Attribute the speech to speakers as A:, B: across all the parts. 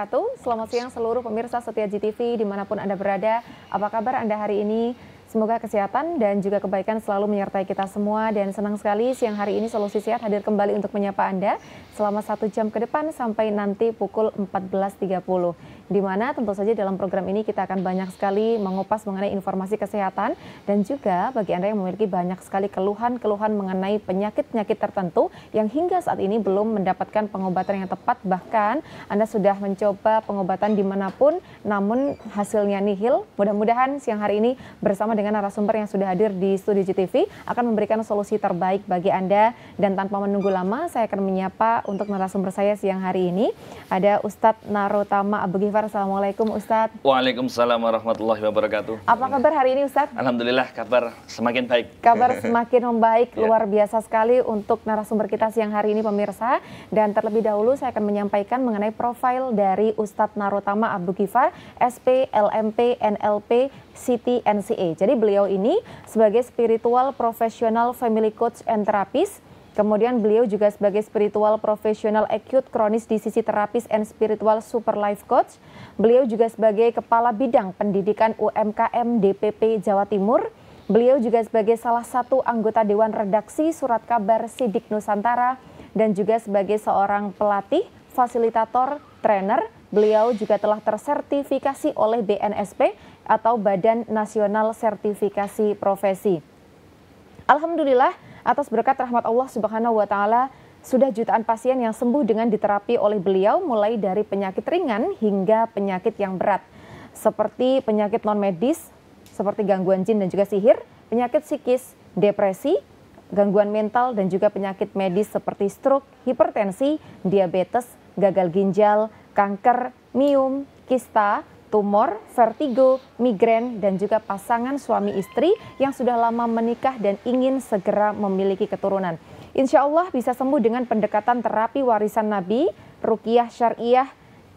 A: wabarakatuh. Selamat siang seluruh pemirsa Setia GTV dimanapun Anda berada. Apa kabar Anda hari ini? Semoga kesehatan dan juga kebaikan selalu menyertai kita semua. Dan senang sekali siang hari ini Solusi Sehat hadir kembali untuk menyapa Anda selama satu jam ke depan sampai nanti pukul 14.30 di mana tentu saja dalam program ini kita akan banyak sekali mengupas mengenai informasi kesehatan dan juga bagi Anda yang memiliki banyak sekali keluhan-keluhan mengenai penyakit-penyakit tertentu yang hingga saat ini belum mendapatkan pengobatan yang tepat bahkan Anda sudah mencoba pengobatan dimanapun namun hasilnya nihil. Mudah-mudahan siang hari ini bersama dengan narasumber yang sudah hadir di Studio GTV akan memberikan solusi terbaik bagi Anda dan tanpa menunggu lama saya akan menyapa untuk narasumber saya siang hari ini ada Ustadz Narotama Abu Ghifar Assalamualaikum Ustadz.
B: Waalaikumsalam warahmatullahi wabarakatuh. Apa
A: kabar hari ini Ustadz?
B: Alhamdulillah kabar semakin baik.
A: Kabar semakin membaik, ya. luar biasa sekali untuk narasumber kita siang hari ini pemirsa. Dan terlebih dahulu saya akan menyampaikan mengenai profil dari Ustadz Narutama Abdul Gifar, SP, LMP, NLP, City NCA. Jadi beliau ini sebagai spiritual profesional family coach and therapist Kemudian beliau juga sebagai spiritual profesional acute kronis di sisi terapis and spiritual super life coach. Beliau juga sebagai kepala bidang pendidikan UMKM DPP Jawa Timur. Beliau juga sebagai salah satu anggota Dewan Redaksi Surat Kabar Sidik Nusantara dan juga sebagai seorang pelatih, fasilitator, trainer. Beliau juga telah tersertifikasi oleh BNSP atau Badan Nasional Sertifikasi Profesi. Alhamdulillah, Atas berkat rahmat Allah Subhanahu wa taala, sudah jutaan pasien yang sembuh dengan diterapi oleh beliau mulai dari penyakit ringan hingga penyakit yang berat seperti penyakit non medis seperti gangguan jin dan juga sihir, penyakit psikis, depresi, gangguan mental dan juga penyakit medis seperti stroke, hipertensi, diabetes, gagal ginjal, kanker, mium, kista, tumor, vertigo, migrain, dan juga pasangan suami istri yang sudah lama menikah dan ingin segera memiliki keturunan. Insya Allah bisa sembuh dengan pendekatan terapi warisan Nabi, rukiah syariah,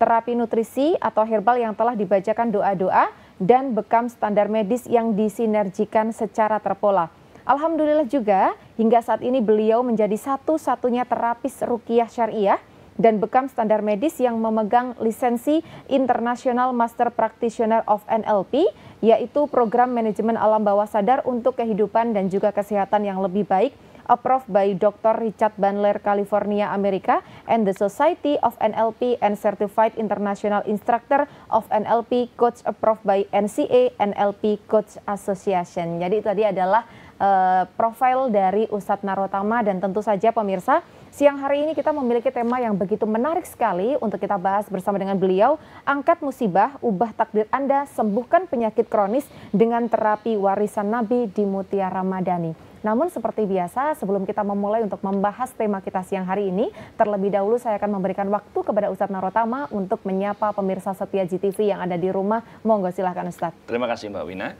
A: terapi nutrisi atau herbal yang telah dibacakan doa-doa, dan bekam standar medis yang disinergikan secara terpola. Alhamdulillah juga, hingga saat ini beliau menjadi satu-satunya terapis rukiah syariah dan bekam standar medis yang memegang lisensi International Master Practitioner of NLP, yaitu program manajemen alam bawah sadar untuk kehidupan dan juga kesehatan yang lebih baik, approved by Dr. Richard Bandler, California, Amerika, and the Society of NLP and Certified International Instructor of NLP Coach approved by NCA NLP Coach Association. Jadi tadi adalah uh, profil dari Ustadz Narotama dan tentu saja pemirsa Siang hari ini kita memiliki tema yang begitu menarik sekali untuk kita bahas bersama dengan beliau. Angkat musibah, ubah takdir Anda, sembuhkan penyakit kronis dengan terapi warisan Nabi di Mutiara Madani. Namun seperti biasa, sebelum kita memulai untuk membahas tema kita siang hari ini, terlebih dahulu saya akan memberikan waktu kepada Ustadz Narotama untuk menyapa pemirsa setia GTV yang ada di rumah. Monggo silahkan Ustadz.
B: Terima kasih Mbak Wina.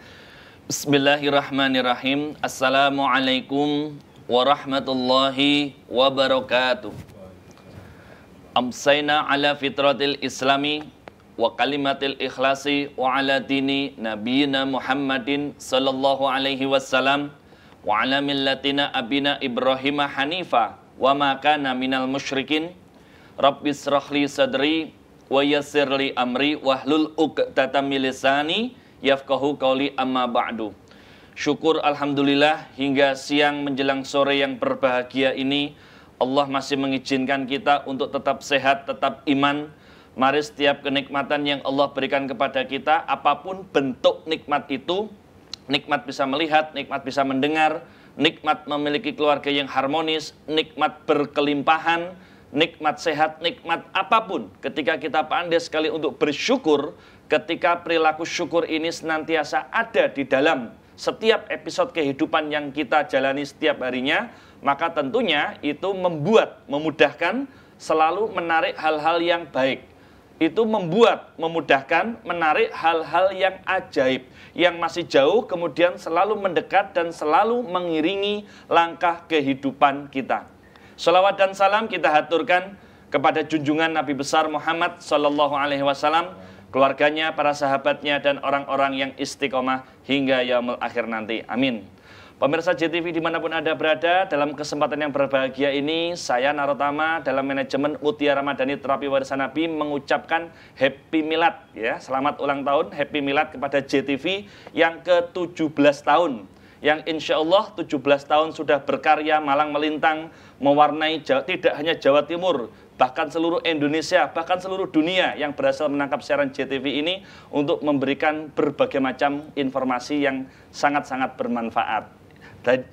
B: Bismillahirrahmanirrahim. Assalamualaikum warahmatullahi wabarakatuh. Amsayna ala fitratil islami wa kalimatil ikhlasi wa ala dini nabiyina Muhammadin sallallahu alaihi wasallam wa ala millatina abina Ibrahim hanifa wa ma kana minal musyrikin. Rabbi israhli sadri wa yassirli amri wahlul uqdatam min yafqahu qawli amma ba'du. Syukur Alhamdulillah hingga siang menjelang sore yang berbahagia ini Allah masih mengizinkan kita untuk tetap sehat, tetap iman. Mari setiap kenikmatan yang Allah berikan kepada kita, apapun bentuk nikmat itu, nikmat bisa melihat, nikmat bisa mendengar, nikmat memiliki keluarga yang harmonis, nikmat berkelimpahan, nikmat sehat, nikmat apapun. Ketika kita pandai sekali untuk bersyukur, ketika perilaku syukur ini senantiasa ada di dalam setiap episode kehidupan yang kita jalani setiap harinya, maka tentunya itu membuat, memudahkan, selalu menarik hal-hal yang baik. Itu membuat, memudahkan, menarik hal-hal yang ajaib, yang masih jauh, kemudian selalu mendekat dan selalu mengiringi langkah kehidupan kita. Salawat dan salam kita haturkan kepada junjungan Nabi besar Muhammad Sallallahu Alaihi Wasallam keluarganya, para sahabatnya, dan orang-orang yang istiqomah hingga yaumul akhir nanti. Amin. Pemirsa JTV dimanapun Anda berada, dalam kesempatan yang berbahagia ini, saya Narotama dalam manajemen Mutiara Madani Terapi Warisan Nabi mengucapkan Happy Milad. ya Selamat ulang tahun, Happy Milad kepada JTV yang ke-17 tahun yang insya Allah 17 tahun sudah berkarya malang melintang mewarnai Jawa, tidak hanya Jawa Timur bahkan seluruh Indonesia, bahkan seluruh dunia yang berhasil menangkap siaran JTV ini untuk memberikan berbagai macam informasi yang sangat-sangat bermanfaat.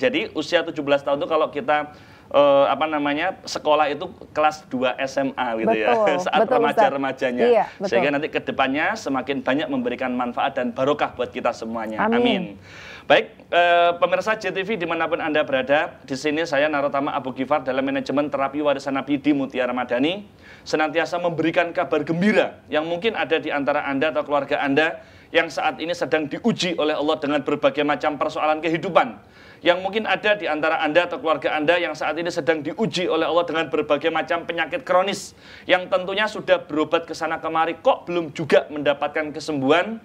B: jadi usia 17 tahun itu kalau kita uh, apa namanya sekolah itu kelas 2 SMA gitu ya, betul, ya saat remaja-remajanya iya, sehingga nanti kedepannya semakin banyak memberikan manfaat dan barokah buat kita semuanya amin, amin. Baik, e, pemirsa JTV dimanapun Anda berada, di sini saya Narotama Abu Gifar dalam manajemen terapi warisan Nabi di Mutiara Madani, senantiasa memberikan kabar gembira yang mungkin ada di antara Anda atau keluarga Anda yang saat ini sedang diuji oleh Allah dengan berbagai macam persoalan kehidupan. Yang mungkin ada di antara Anda atau keluarga Anda yang saat ini sedang diuji oleh Allah dengan berbagai macam penyakit kronis yang tentunya sudah berobat ke sana kemari kok belum juga mendapatkan kesembuhan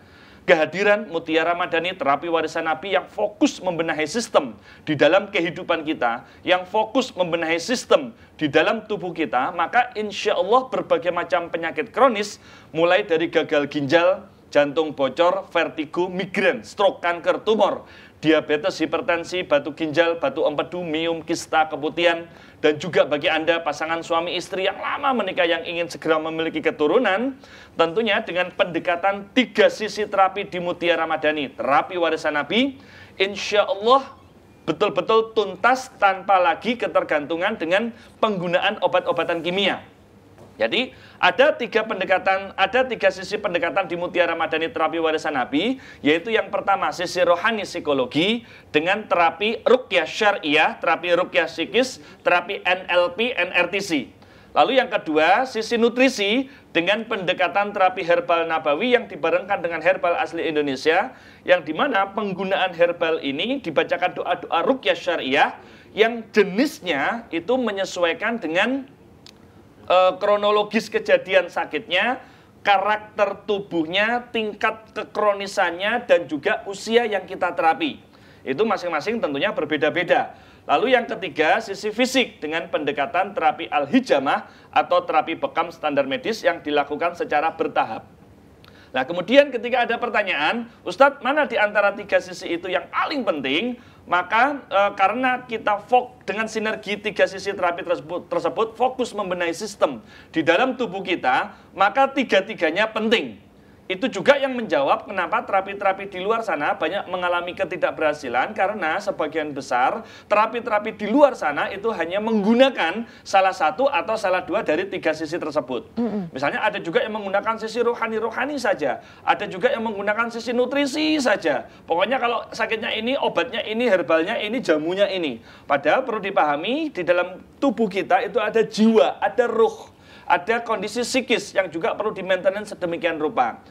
B: kehadiran Mutiara Madani terapi warisan Nabi yang fokus membenahi sistem di dalam kehidupan kita, yang fokus membenahi sistem di dalam tubuh kita, maka insya Allah berbagai macam penyakit kronis, mulai dari gagal ginjal, jantung bocor, vertigo, migrain, stroke, kanker, tumor, diabetes, hipertensi, batu ginjal, batu empedu, mium, kista, keputihan, dan juga bagi Anda pasangan suami istri yang lama menikah yang ingin segera memiliki keturunan, tentunya dengan pendekatan tiga sisi terapi di Mutiara Madani, terapi warisan Nabi, insya Allah betul-betul tuntas tanpa lagi ketergantungan dengan penggunaan obat-obatan kimia. Jadi ada tiga pendekatan, ada tiga sisi pendekatan di Mutiara Madani Terapi Warisan Nabi, yaitu yang pertama sisi rohani psikologi dengan terapi rukyah syariah, terapi rukyah psikis, terapi NLP, NRTC. Lalu yang kedua, sisi nutrisi dengan pendekatan terapi herbal nabawi yang dibarengkan dengan herbal asli Indonesia, yang dimana penggunaan herbal ini dibacakan doa-doa rukyah syariah yang jenisnya itu menyesuaikan dengan e, kronologis kejadian sakitnya, karakter tubuhnya, tingkat kekronisannya, dan juga usia yang kita terapi. Itu masing-masing tentunya berbeda-beda. Lalu yang ketiga, sisi fisik dengan pendekatan terapi al-hijamah atau terapi bekam standar medis yang dilakukan secara bertahap. Nah kemudian ketika ada pertanyaan, Ustadz mana di antara tiga sisi itu yang paling penting? Maka e, karena kita fok dengan sinergi tiga sisi terapi tersebut, tersebut fokus membenahi sistem di dalam tubuh kita, maka tiga-tiganya penting. Itu juga yang menjawab kenapa terapi-terapi di luar sana banyak mengalami ketidakberhasilan karena sebagian besar terapi-terapi di luar sana itu hanya menggunakan salah satu atau salah dua dari tiga sisi tersebut. Mm -hmm. Misalnya ada juga yang menggunakan sisi rohani-rohani saja, ada juga yang menggunakan sisi nutrisi saja. Pokoknya kalau sakitnya ini, obatnya ini, herbalnya ini, jamunya ini. Padahal perlu dipahami di dalam tubuh kita itu ada jiwa, ada ruh ada kondisi psikis yang juga perlu di maintenance sedemikian rupa.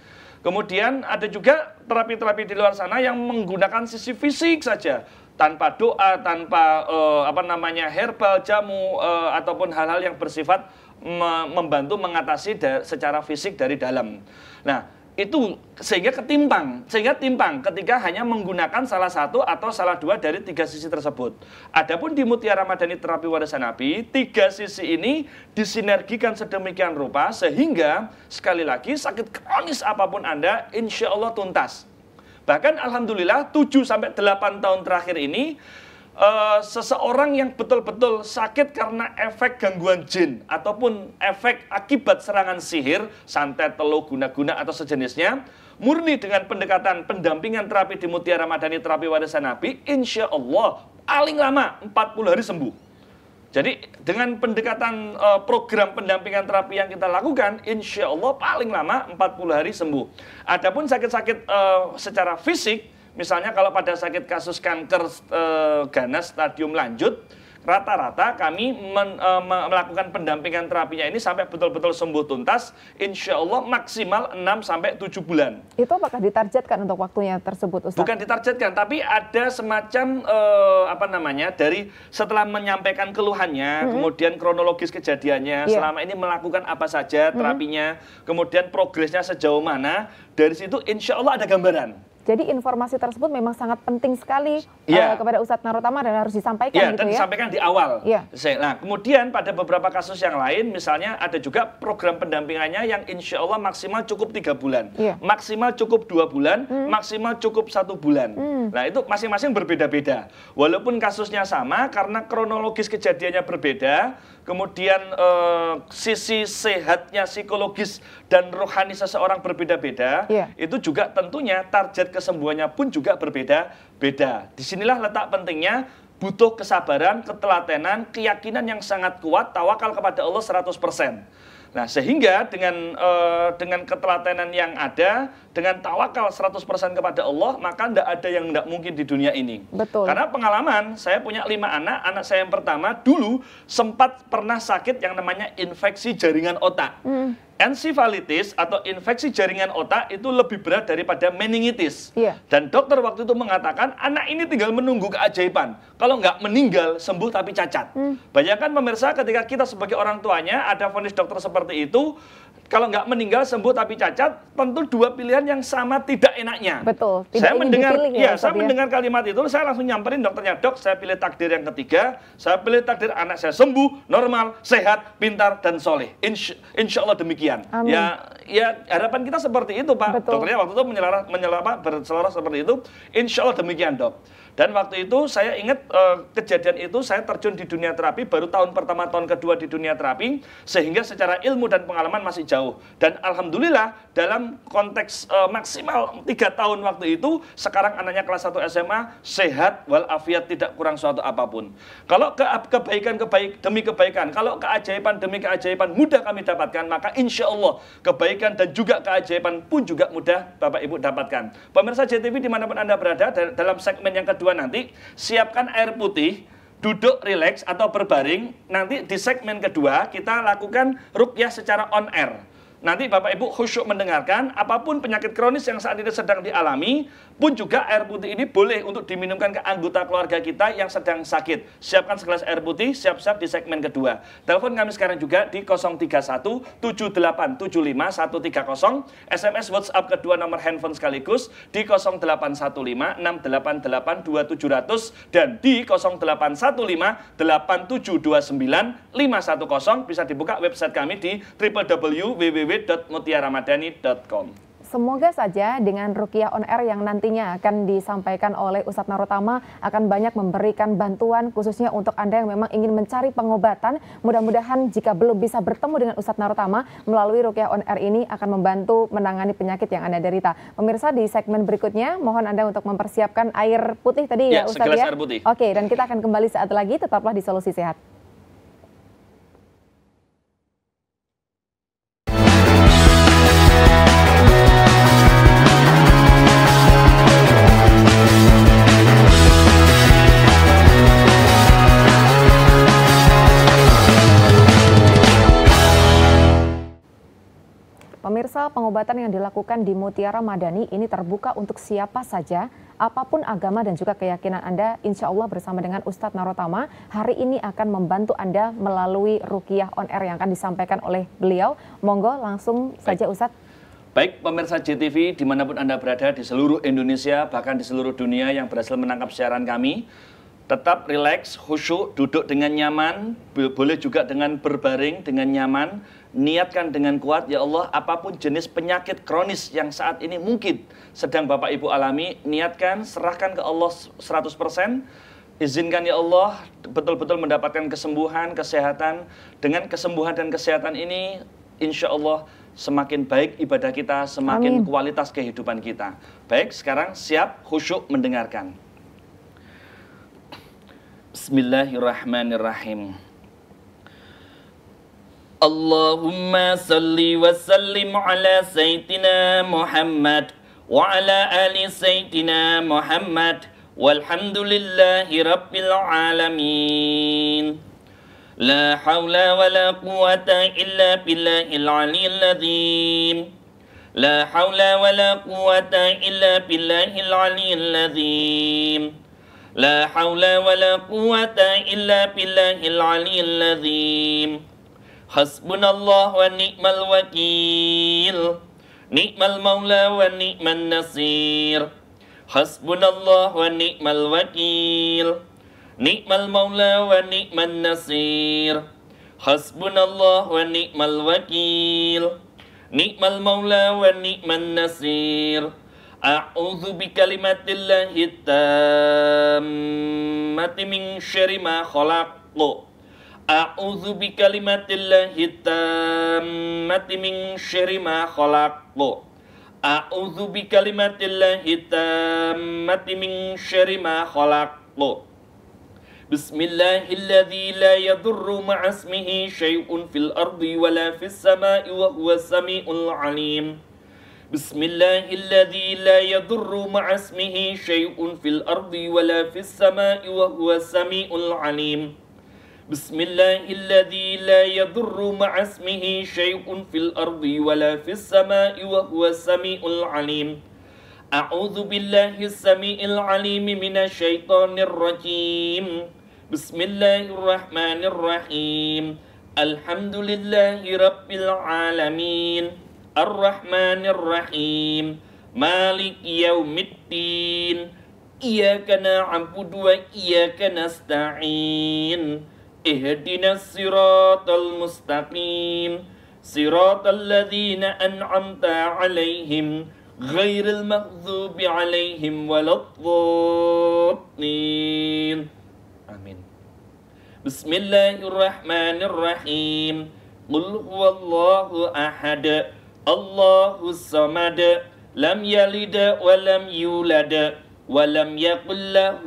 B: Kemudian ada juga terapi-terapi di luar sana yang menggunakan sisi fisik saja tanpa doa, tanpa uh, apa namanya herbal, jamu uh, ataupun hal-hal yang bersifat me membantu mengatasi secara fisik dari dalam. Nah, itu sehingga ketimpang sehingga timpang ketika hanya menggunakan salah satu atau salah dua dari tiga sisi tersebut. Adapun di Mutiara Madani Terapi Warisan Nabi, tiga sisi ini disinergikan sedemikian rupa sehingga sekali lagi sakit kronis apapun Anda insya Allah tuntas. Bahkan alhamdulillah 7 sampai delapan tahun terakhir ini Eh, seseorang yang betul-betul sakit karena efek gangguan jin ataupun efek akibat serangan sihir, santet, teluk, guna-guna atau sejenisnya, murni dengan pendekatan pendampingan terapi di Mutiara Madani Terapi Warisan Nabi, insya Allah paling lama 40 hari sembuh. Jadi dengan pendekatan uh, program pendampingan terapi yang kita lakukan, insya Allah paling lama 40 hari sembuh. Adapun sakit-sakit uh, secara fisik, Misalnya kalau pada sakit kasus kanker e, ganas stadium lanjut, rata-rata kami men, e, melakukan pendampingan terapinya ini sampai betul-betul sembuh tuntas, insya Allah maksimal 6 sampai 7 bulan. Itu apakah
A: ditargetkan untuk waktunya tersebut Ustaz? Bukan
B: ditargetkan, tapi ada semacam e, apa namanya dari setelah menyampaikan keluhannya, mm -hmm. kemudian kronologis kejadiannya, yeah. selama ini melakukan apa saja mm-hmm. terapinya, mm -hmm. kemudian progresnya sejauh mana, dari situ insya Allah ada gambaran.
A: Jadi informasi tersebut memang sangat penting sekali yeah. Iya. uh, kepada Ustadz Narutama dan harus disampaikan ya? gitu dan ya. disampaikan di awal. Yeah.
B: Nah, kemudian pada beberapa kasus yang lain misalnya ada juga program pendampingannya yang insya Allah maksimal cukup tiga bulan, yeah. maksimal cukup dua bulan, hmm. maksimal cukup satu bulan. Hmm. Nah, itu masing-masing berbeda-beda. Walaupun kasusnya sama karena kronologis kejadiannya berbeda, kemudian eh, sisi sehatnya psikologis dan rohani seseorang berbeda-beda, yeah. itu juga tentunya target kesembuhannya pun juga berbeda-beda. Disinilah letak pentingnya butuh kesabaran, ketelatenan, keyakinan yang sangat kuat, tawakal kepada Allah 100%. Nah, sehingga dengan uh, dengan ketelatenan yang ada, dengan tawakal 100% kepada Allah, maka tidak ada yang tidak mungkin di dunia ini. Betul. Karena pengalaman, saya punya lima anak, anak saya yang pertama dulu sempat pernah sakit yang namanya infeksi jaringan otak. Hmm. Encephalitis atau infeksi jaringan otak itu lebih berat daripada meningitis. Yeah. Dan dokter waktu itu mengatakan anak ini tinggal menunggu keajaiban. Kalau nggak meninggal sembuh tapi cacat. Mm. Bayangkan pemirsa ketika kita sebagai orang tuanya ada vonis dokter seperti itu, kalau nggak meninggal sembuh tapi cacat, tentu dua pilihan yang sama tidak enaknya.
A: Betul. Tidak saya mendengar, ya, ya saya ya. mendengar
B: kalimat itu, saya langsung nyamperin dokternya, dok, saya pilih takdir yang ketiga, saya pilih takdir anak saya sembuh, normal, sehat, pintar dan soleh. Insya, insya Allah demikian. Amin. Ya, ya harapan kita seperti itu, Pak. Betul. Dokternya waktu itu menyelarah, menyelarah berselorah seperti itu. Insya Allah demikian, dok. Dan waktu itu saya ingat e, kejadian itu saya terjun di dunia terapi baru tahun pertama tahun kedua di dunia terapi sehingga secara ilmu dan pengalaman masih jauh. Dan alhamdulillah dalam konteks e, maksimal tiga tahun waktu itu sekarang anaknya kelas 1 SMA sehat walafiat tidak kurang suatu apapun. Kalau ke kebaikan kebaik demi kebaikan, kalau keajaiban demi keajaiban mudah kami dapatkan maka insya Allah kebaikan dan juga keajaiban pun juga mudah Bapak Ibu dapatkan. Pemirsa JTV dimanapun Anda berada dalam segmen yang kedua kedua nanti siapkan air putih, duduk rileks atau berbaring. Nanti di segmen kedua kita lakukan rukyah secara on air. Nanti Bapak Ibu khusyuk mendengarkan, apapun penyakit kronis yang saat ini sedang dialami, pun juga air putih ini boleh untuk diminumkan ke anggota keluarga kita yang sedang sakit. Siapkan segelas air putih, siap-siap di segmen kedua. Telepon kami sekarang juga di 031 7875 130, SMS WhatsApp kedua nomor handphone sekaligus di 0815 688 2700 dan di 0815 8729 510 bisa dibuka website kami di www www.mutiaramadhani.com.
A: Semoga saja dengan Rukiah On Air yang nantinya akan disampaikan oleh Ustadz Narutama akan banyak memberikan bantuan khususnya untuk Anda yang memang ingin mencari pengobatan. Mudah-mudahan jika belum bisa bertemu dengan Ustadz Narutama melalui Rukiah On Air ini akan membantu menangani penyakit yang Anda derita. Pemirsa di segmen berikutnya mohon Anda untuk mempersiapkan air putih tadi ya, ya Ustadz ya. Oke dan kita akan kembali saat lagi tetaplah di Solusi Sehat. Pemirsa, pengobatan yang dilakukan di Mutiara Madani ini terbuka untuk siapa saja, apapun agama dan juga keyakinan Anda. Insya Allah bersama dengan Ustadz Narotama, hari ini akan membantu Anda melalui Rukiah On Air yang akan disampaikan oleh beliau. Monggo langsung Baik. saja Ustadz.
B: Baik pemirsa JTV, dimanapun Anda berada di seluruh Indonesia, bahkan di seluruh dunia yang berhasil menangkap siaran kami, tetap rileks, khusyuk, duduk dengan nyaman, boleh juga dengan berbaring dengan nyaman, niatkan dengan kuat, ya Allah, apapun jenis penyakit kronis yang saat ini mungkin sedang Bapak Ibu alami, niatkan, serahkan ke Allah 100%, Izinkan ya Allah betul-betul mendapatkan kesembuhan, kesehatan. Dengan kesembuhan dan kesehatan ini, insya Allah semakin baik ibadah kita, semakin Amin. kualitas kehidupan kita. Baik, sekarang siap khusyuk mendengarkan. بسم الله الرحمن الرحيم اللهم صل وسلم على سيدنا محمد وعلى آل سيدنا محمد والحمد لله رب العالمين لا حول ولا قوة إلا بالله العلي العظيم لا حول ولا قوة إلا بالله العلي العظيم لا حول ولا قوة إلا بالله العلي العظيم حسبنا الله ونعم الوكيل نعم المولى ونعم النصير حسبنا الله ونعم الوكيل نعم المولى ونعم النصير حسبنا الله ونعم الوكيل نعم المولى ونعم النصير A'udzu bikalimatillahi tammati min syarri ma khalaq. A'udzu bikalimatillahi tammati min syarri ma khalaq. A'udzu bikalimatillahi tammati min syarri ma khalaq. Bismillahilladzi la yadurru ma'asmihi syai'un fil ardi la fis sama'i wa huwa samiul alim. بسم الله الذي لا يضر مع اسمه شيء في الأرض ولا في السماء وهو السميع العليم بسم الله الذي لا يضر مع اسمه شيء في الأرض ولا في السماء وهو السميع العليم أعوذ بالله السميع العليم من الشيطان الرجيم بسم الله الرحمن الرحيم الحمد لله رب العالمين الرحمن الرحيم مالك يوم الدين إياك نعبد وإياك نستعين اهدنا الصراط المستقيم صراط الذين أنعمت عليهم غير المغضوب عليهم ولا الضالين آمين بسم الله الرحمن الرحيم قل هو الله أحد الله الصمد لم يلد ولم يولد ولم يقل له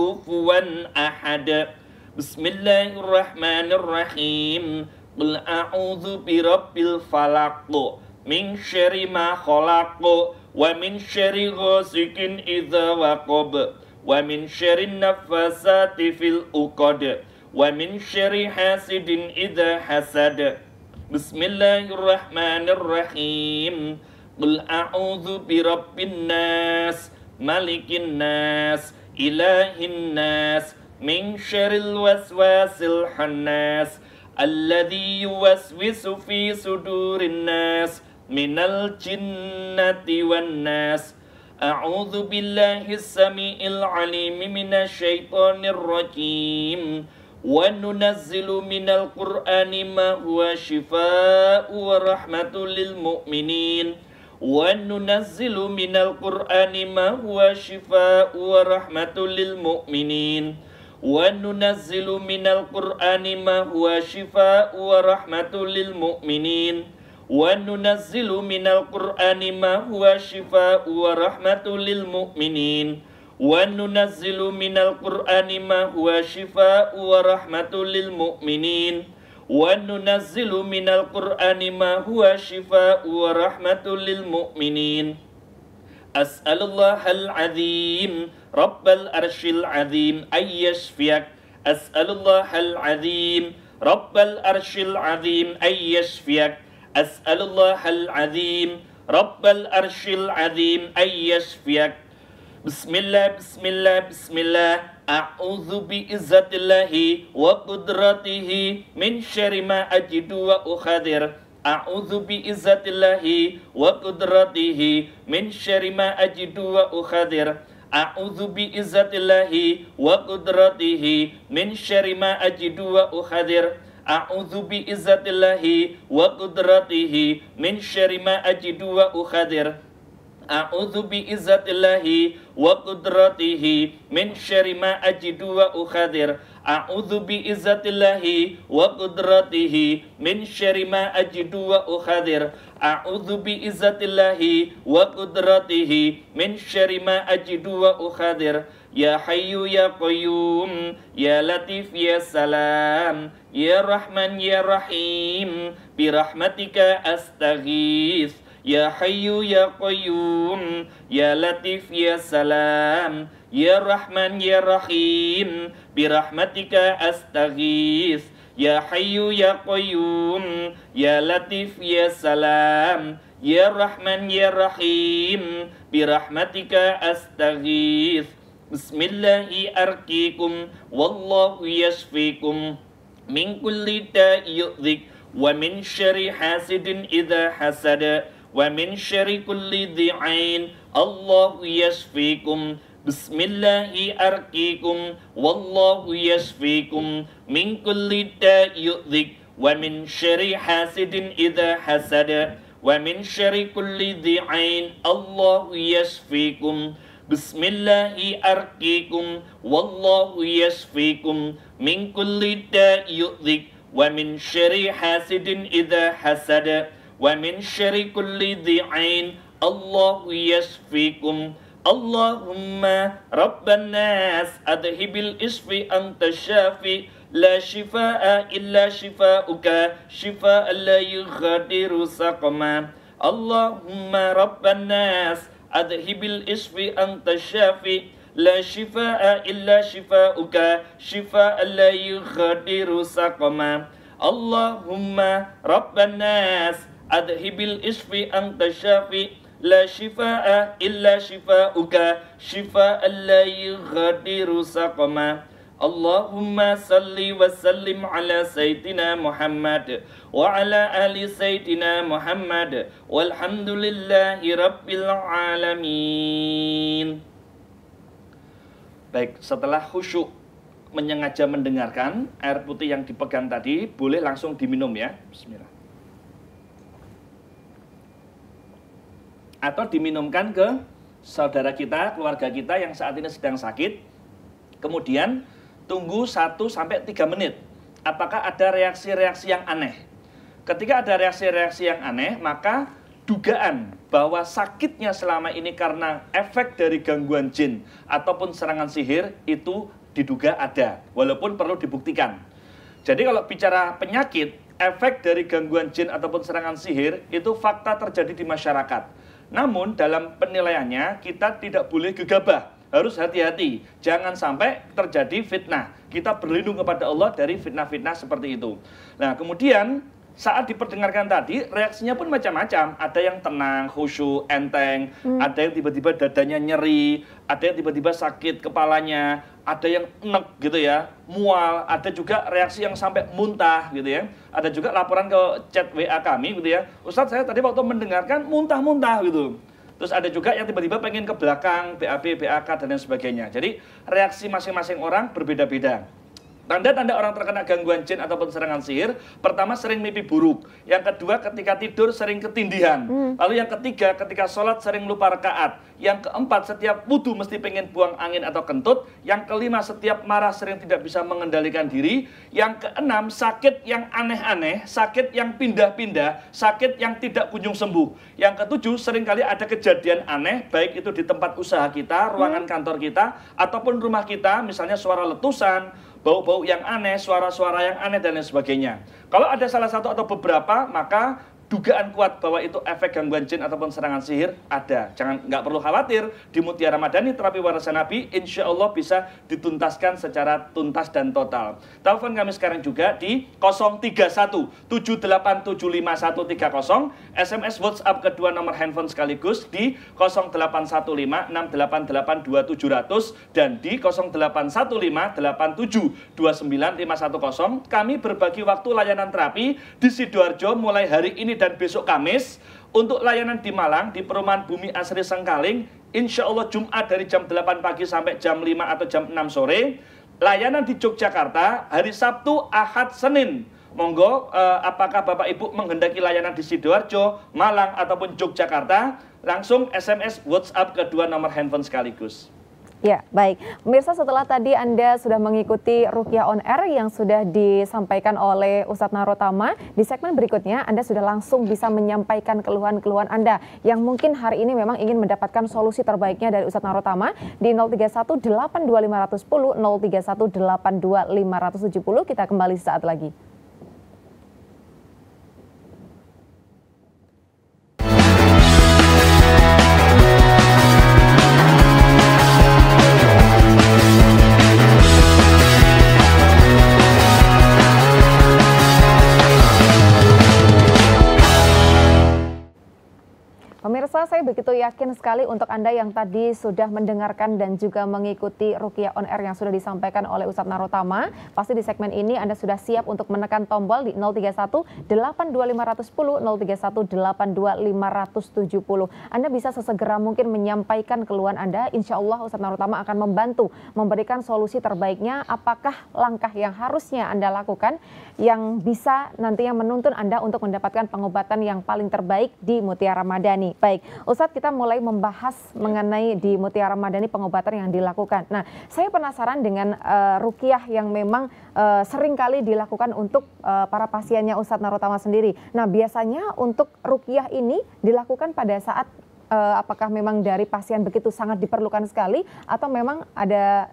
B: كفوا أحد بسم الله الرحمن الرحيم قل أعوذ برب الفلق من شر ما خلق ومن شر غاسق إذا وقب ومن شر النفاسات في الأقد ومن شر حاسد إذا حسد بسم الله الرحمن الرحيم قل أعوذ برب الناس ملك الناس إله الناس من شر الوسواس الحناس الذي يوسوس في صدور الناس من الجنة والناس أعوذ بالله السميع العليم من الشيطان الرجيم wa nunazzilu minal qur'ani ma huwa shifaa'u wa rahmatul lil mu'minin wa nunazzilu minal qur'ani ma huwa shifaa'u wa rahmatul lil mu'minin wa nunazzilu minal qur'ani ma huwa shifaa'u wa rahmatul lil mu'minin wa nunazzilu minal qur'ani ma huwa shifaa'u wa rahmatul lil mu'minin وننزل من القرآن ما هو شفاء ورحمة للمؤمنين وننزل من القرآن ما هو شفاء ورحمة للمؤمنين أسأل الله العظيم رب الأرش العظيم أن يشفيك أسأل الله العظيم رب الأرش العظيم أن يشفيك أسأل الله العظيم رب الأرش العظيم أن يشفيك بسم الله بسم الله بسم الله أعوذ بإزة الله وقدرته من شر ما أجد وأخذر أعوذ بإزة الله وقدرته من شر ما أجد وأخذر أعوذ بإزة الله وقدرته من شر ما أجد وأخذر أعوذ بإزة الله وقدرته من شر ما أجد وأخذر أعوذ بإزة الله وقدرته من شر ما أجد وأخذر أعوذ بإزة الله وقدرته من شر ما أجد وأخذر أعوذ بإزة الله وقدرته من شر ما أجد وأخذر يا حي يا قيوم يا لطيف يا سلام يا رحمن يا رحيم برحمتك أستغيث Ya Hayyu Ya Qayyum Ya Latif Ya Salam Ya Rahman Ya Rahim Bi Rahmatika astaghis Ya Hayyu Ya Qayyum Ya Latif Ya Salam Ya Rahman Ya Rahim Bi Rahmatika astaghis Bismillahi arkikum Wallahu yashfikum Min kulli ta'yudzik Wa min syari hasidin idha hasada ومن شر كل ذي عين الله يشفيكم بسم الله أرقيكم والله يشفيكم من كل داء يؤذيك ومن شر حاسد إذا حسد ومن شر كل ذي عين الله يشفيكم بسم الله أرقيكم والله يشفيكم من كل داء يؤذيك ومن شر حاسد إذا حسد ومن شر كل ذي عين الله يشفيكم اللهم رب الناس أذهب الإشف أنت الشافي لا شفاء إلا شفاءك شفاء لا يغادر سقما اللهم رب الناس أذهب الإشف أنت الشافي لا شفاء إلا شفاءك شفاء لا يغادر سقما اللهم رب الناس adhibil isfi anta syafi la shifa'a illa shifa'uka shifa'an la yughadiru saqama Allahumma salli wa sallim ala Sayyidina Muhammad wa ala ali Sayyidina Muhammad walhamdulillahi rabbil alamin Baik, setelah khusyuk menyengaja mendengarkan air putih yang dipegang tadi boleh langsung diminum ya. Bismillah. atau diminumkan ke saudara kita, keluarga kita yang saat ini sedang sakit. Kemudian tunggu 1 sampai 3 menit. Apakah ada reaksi-reaksi yang aneh? Ketika ada reaksi-reaksi yang aneh, maka dugaan bahwa sakitnya selama ini karena efek dari gangguan jin ataupun serangan sihir itu diduga ada, walaupun perlu dibuktikan. Jadi kalau bicara penyakit, efek dari gangguan jin ataupun serangan sihir itu fakta terjadi di masyarakat namun dalam penilaiannya kita tidak boleh gegabah, harus hati-hati. Jangan sampai terjadi fitnah. Kita berlindung kepada Allah dari fitnah-fitnah seperti itu. Nah, kemudian saat diperdengarkan tadi reaksinya pun macam-macam. Ada yang tenang, khusyuk, enteng, hmm. ada yang tiba-tiba dadanya nyeri, ada yang tiba-tiba sakit kepalanya, ada yang enek gitu ya, mual, ada juga reaksi yang sampai muntah gitu ya. Ada juga laporan ke chat WA kami gitu ya. Ustadz saya tadi waktu mendengarkan muntah-muntah gitu. Terus ada juga yang tiba-tiba pengen ke belakang, BAB, BAK, dan lain sebagainya. Jadi reaksi masing-masing orang berbeda-beda. Tanda-tanda orang terkena gangguan jin ataupun serangan sihir, pertama sering mimpi buruk, yang kedua ketika tidur sering ketindihan, hmm. lalu yang ketiga ketika sholat sering lupa rakaat, yang keempat setiap wudhu mesti pengen buang angin atau kentut, yang kelima setiap marah sering tidak bisa mengendalikan diri, yang keenam sakit yang aneh-aneh, sakit yang pindah-pindah, sakit yang tidak kunjung sembuh, yang ketujuh seringkali ada kejadian aneh, baik itu di tempat usaha kita, ruangan hmm. kantor kita, ataupun rumah kita, misalnya suara letusan, bau-bau yang aneh, suara-suara yang aneh dan lain sebagainya. Kalau ada salah satu atau beberapa, maka dugaan kuat bahwa itu efek gangguan jin ataupun serangan sihir ada. Jangan nggak perlu khawatir di Mutiara Madani terapi warisan Nabi, insya Allah bisa dituntaskan secara tuntas dan total. Telepon kami sekarang juga di 031 7875130, SMS WhatsApp kedua nomor handphone sekaligus di 08156882700 dan di 081587295110. Kami berbagi waktu layanan terapi di sidoarjo mulai hari ini dan besok Kamis untuk layanan di Malang di Perumahan Bumi Asri Sengkaling insya Allah Jumat dari jam 8 pagi sampai jam 5 atau jam 6 sore layanan di Yogyakarta hari Sabtu Ahad Senin monggo eh, apakah Bapak Ibu menghendaki layanan di Sidoarjo Malang ataupun Yogyakarta langsung SMS WhatsApp kedua nomor handphone sekaligus
A: Ya, baik. Pemirsa setelah tadi Anda sudah mengikuti Rukia On Air yang sudah disampaikan oleh Ustadz Narotama, di segmen berikutnya Anda sudah langsung bisa menyampaikan keluhan-keluhan Anda yang mungkin hari ini memang ingin mendapatkan solusi terbaiknya dari Ustadz Narotama di 031 82510 031 82570. Kita kembali saat lagi. yakin sekali untuk Anda yang tadi sudah mendengarkan dan juga mengikuti Rukia On Air yang sudah disampaikan oleh Ustadz Narotama. Pasti di segmen ini Anda sudah siap untuk menekan tombol di 031 82510 031 82570. Anda bisa sesegera mungkin menyampaikan keluhan Anda. Insya Allah Ustadz Narotama akan membantu memberikan solusi terbaiknya. Apakah langkah yang harusnya Anda lakukan yang bisa nantinya menuntun Anda untuk mendapatkan pengobatan yang paling terbaik di Mutiara Madani. Baik, Ustadz kita kita mulai membahas yeah. mengenai di Mutiara Madani pengobatan yang dilakukan. Nah, saya penasaran dengan uh, rukiah yang memang uh, sering kali dilakukan untuk uh, para pasiennya Ustadz Narotama sendiri. Nah, biasanya untuk rukiah ini dilakukan pada saat uh, apakah memang dari pasien begitu sangat diperlukan sekali atau memang ada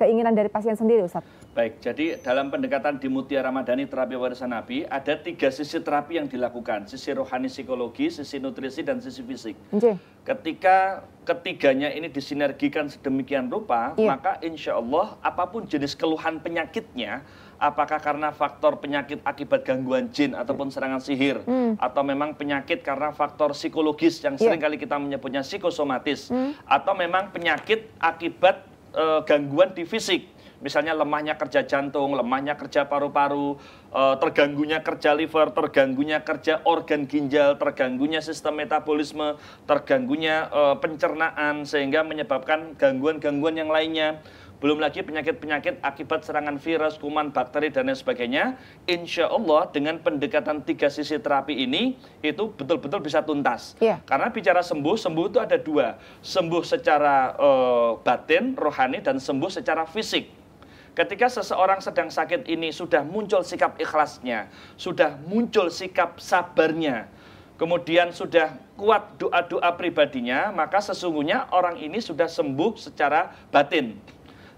A: keinginan dari pasien sendiri Ustaz?
B: Baik, jadi dalam pendekatan di Mutia Ramadhani Terapi Warisan Nabi, ada tiga sisi terapi yang dilakukan. Sisi rohani psikologi, sisi nutrisi, dan sisi fisik. Okay. Ketika ketiganya ini disinergikan sedemikian rupa, yeah. maka insya Allah apapun jenis keluhan penyakitnya, apakah karena faktor penyakit akibat gangguan jin ataupun iya. serangan sihir hmm. atau memang penyakit karena faktor psikologis yang iya. sering yeah. kali kita menyebutnya psikosomatis hmm. atau memang penyakit akibat e, gangguan di fisik. Misalnya lemahnya kerja jantung, lemahnya kerja paru-paru, e, terganggunya kerja liver, terganggunya kerja organ ginjal, terganggunya sistem metabolisme, terganggunya e, pencernaan sehingga menyebabkan gangguan-gangguan yang lainnya belum lagi penyakit-penyakit akibat serangan virus, kuman, bakteri, dan lain sebagainya. Insya Allah dengan pendekatan tiga sisi terapi ini, itu betul-betul bisa tuntas. Yeah. Karena bicara sembuh, sembuh itu ada dua. Sembuh secara uh, batin, rohani, dan sembuh secara fisik. Ketika seseorang sedang sakit ini sudah muncul sikap ikhlasnya, sudah muncul sikap sabarnya, kemudian sudah kuat doa-doa pribadinya, maka sesungguhnya orang ini sudah sembuh secara batin.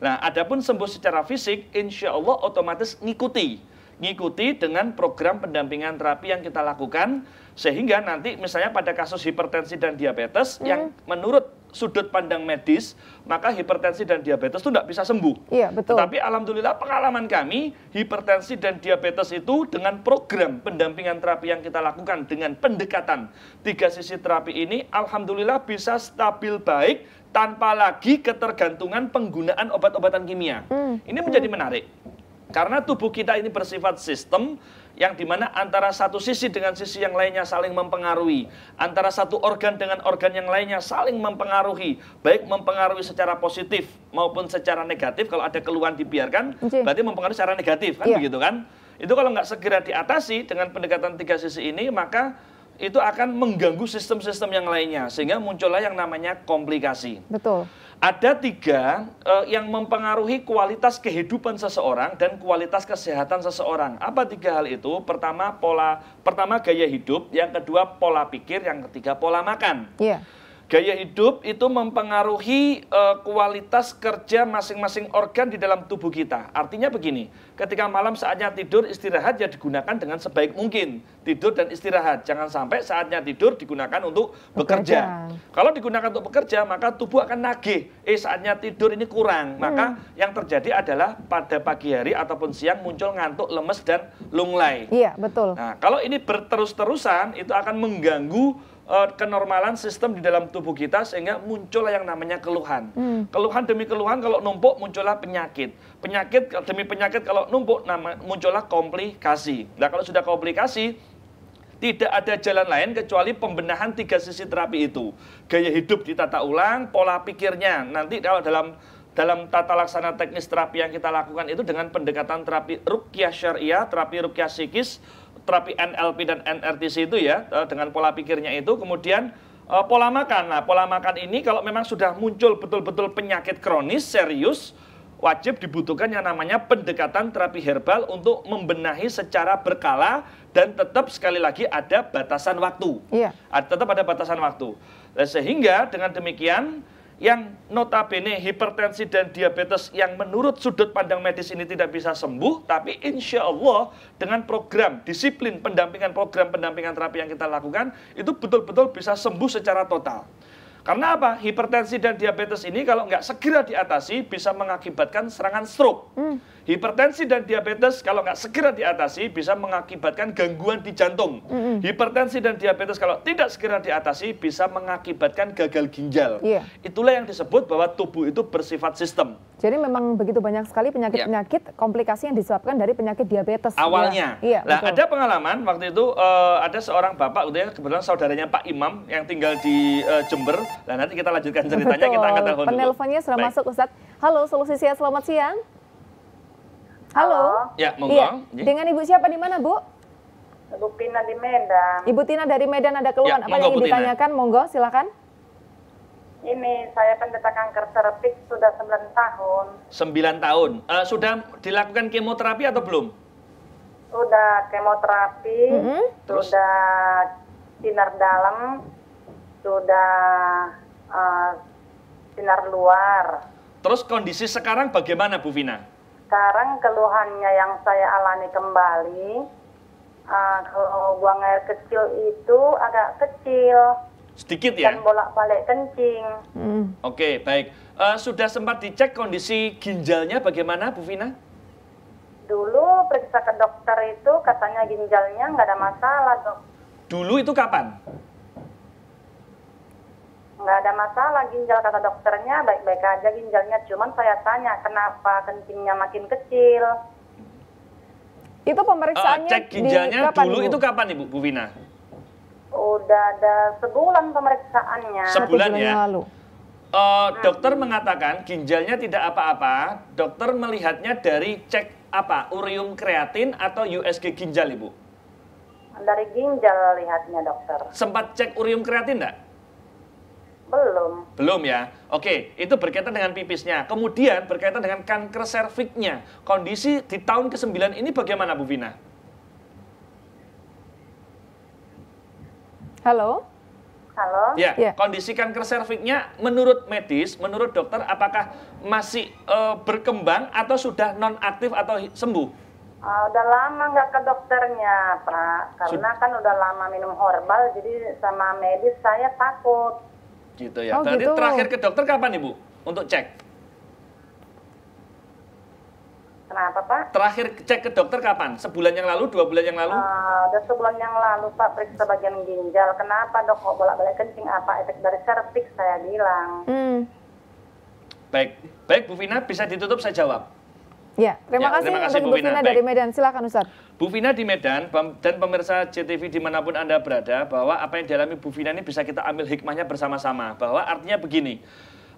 B: Nah, adapun sembuh secara fisik, insya Allah otomatis ngikuti. Ngikuti dengan program pendampingan terapi yang kita lakukan, sehingga nanti misalnya pada kasus hipertensi dan diabetes hmm. yang menurut sudut pandang medis, maka hipertensi dan diabetes itu tidak bisa sembuh.
A: Iya, betul. Tetapi
B: alhamdulillah pengalaman kami, hipertensi dan diabetes itu dengan program pendampingan terapi yang kita lakukan dengan pendekatan tiga sisi terapi ini, alhamdulillah bisa stabil baik tanpa lagi ketergantungan penggunaan obat-obatan kimia. Hmm. Ini menjadi hmm. menarik karena tubuh kita ini bersifat sistem yang dimana antara satu sisi dengan sisi yang lainnya saling mempengaruhi antara satu organ dengan organ yang lainnya saling mempengaruhi baik mempengaruhi secara positif maupun secara negatif kalau ada keluhan dibiarkan Oke. berarti mempengaruhi secara negatif kan iya. begitu kan itu kalau nggak segera diatasi dengan pendekatan tiga sisi ini maka itu akan mengganggu sistem-sistem yang lainnya sehingga muncullah yang namanya komplikasi. Betul. Ada tiga uh, yang mempengaruhi kualitas kehidupan seseorang dan kualitas kesehatan seseorang. Apa tiga hal itu? Pertama pola, pertama gaya hidup, yang kedua pola pikir, yang ketiga pola makan. Iya. Yeah Gaya hidup itu mempengaruhi uh, kualitas kerja masing-masing organ di dalam tubuh kita. Artinya begini, ketika malam saatnya tidur, istirahat ya digunakan dengan sebaik mungkin. Tidur dan istirahat, jangan sampai saatnya tidur digunakan untuk bekerja. bekerja. Kalau digunakan untuk bekerja, maka tubuh akan nagih. Eh saatnya tidur ini kurang. Hmm. Maka yang terjadi adalah pada pagi hari ataupun siang muncul ngantuk, lemes dan lunglai.
A: Iya, betul. Nah,
B: kalau ini berterus-terusan itu akan mengganggu Eh, kenormalan sistem di dalam tubuh kita sehingga muncul yang namanya keluhan. Hmm. Keluhan demi keluhan kalau numpuk muncullah penyakit. Penyakit demi penyakit kalau numpuk nama, muncullah komplikasi. Nah, kalau sudah komplikasi tidak ada jalan lain kecuali pembenahan tiga sisi terapi itu. Gaya hidup ditata ulang, pola pikirnya. Nanti kalau dalam dalam tata laksana teknis terapi yang kita lakukan itu dengan pendekatan terapi rukyah syariah, terapi rukyah psikis, terapi NLP dan NRTC itu ya eh, dengan pola pikirnya itu kemudian eh, pola makan. Nah, pola makan ini kalau memang sudah muncul betul-betul penyakit kronis serius wajib dibutuhkan yang namanya pendekatan terapi herbal untuk membenahi secara berkala dan tetap sekali lagi ada batasan waktu. Iya. Tetap ada batasan waktu. Nah, sehingga dengan demikian yang notabene hipertensi dan diabetes yang menurut sudut pandang medis ini tidak bisa sembuh, tapi insya Allah dengan program disiplin pendampingan program pendampingan terapi yang kita lakukan itu betul-betul bisa sembuh secara total. Karena apa? Hipertensi dan diabetes ini kalau nggak segera diatasi bisa mengakibatkan serangan stroke. Hmm. Hipertensi dan diabetes kalau nggak segera diatasi bisa mengakibatkan gangguan di jantung. Mm-hmm. Hipertensi dan diabetes kalau tidak segera diatasi bisa mengakibatkan gagal ginjal. Yeah. Itulah yang disebut bahwa tubuh itu bersifat sistem.
A: Jadi memang begitu banyak sekali penyakit-penyakit yeah. komplikasi yang disebabkan dari penyakit diabetes. Awalnya. nah,
B: ada pengalaman waktu itu uh, ada seorang bapak udah kebetulan saudaranya Pak Imam yang tinggal di uh, Jember. Nah, nanti kita lanjutkan ceritanya betul. kita angkat telepon. Penelponnya sudah Baik.
A: masuk ustadz. Halo, solusi sihat selamat siang. Halo. Ya, monggo. Iya. Dengan Ibu siapa di mana, Bu? Ibu Tina di Medan. Ibu Tina dari Medan ada keluhan ya, apa yang ingin ditanyakan? Monggo, silakan. Ini saya penderita kanker terapis sudah 9 tahun.
B: 9 tahun. Uh, sudah dilakukan kemoterapi atau belum?
C: Sudah kemoterapi, mm -hmm. sudah sinar dalam, sudah uh, sinar luar.
B: Terus kondisi sekarang bagaimana Bu Vina?
C: sekarang keluhannya yang saya alami kembali uh, kalau buang air kecil itu agak kecil
B: sedikit ya dan
C: bolak balik kencing
B: hmm. oke okay, baik uh, sudah sempat dicek kondisi ginjalnya bagaimana Bu Vina
C: dulu periksa ke dokter itu katanya ginjalnya nggak ada masalah dok
B: dulu itu kapan
C: nggak ada masalah ginjal kata dokternya baik-baik aja ginjalnya cuman saya tanya kenapa kencingnya makin kecil
A: itu pemeriksaannya uh, cek ginjalnya di kapan, dulu ibu? itu
B: kapan ibu Bu Vina
C: udah ada sebulan pemeriksaannya sebulan ya lalu
B: uh, dokter hmm. mengatakan ginjalnya tidak apa-apa dokter melihatnya dari cek apa urium kreatin atau USG ginjal ibu
C: dari ginjal lihatnya dokter
B: sempat cek urium kreatin enggak? Belum. Belum ya. Oke, itu berkaitan dengan pipisnya. Kemudian berkaitan dengan kanker serviknya. Kondisi di tahun ke-9 ini bagaimana Bu Vina?
A: Halo? Halo? Ya, ya.
B: kondisi kanker serviknya menurut medis, menurut dokter apakah masih e, berkembang atau sudah non aktif atau sembuh?
C: Uh, udah lama nggak ke dokternya, Pak. Karena kan udah lama minum herbal, jadi sama medis saya takut.
B: Gitu ya. Oh, Berarti gitu. terakhir ke dokter kapan Ibu? Untuk cek. Kenapa Pak? Terakhir cek ke dokter kapan? Sebulan yang lalu, dua bulan yang lalu?
C: Uh, sebulan yang lalu Pak, periksa bagian ginjal. Kenapa dok kok bolak-balik kencing? Apa efek dari serpik? saya bilang. Hmm.
B: Baik, baik Bu Vina bisa ditutup saya jawab.
A: Ya, terima, ya, terima kasih, untuk Bu Vina, dari Medan. Silakan Ustaz.
B: Bu Vina di Medan dan pemirsa CTV dimanapun Anda berada, bahwa apa yang dialami Bu Vina ini bisa kita ambil hikmahnya bersama-sama. Bahwa artinya begini,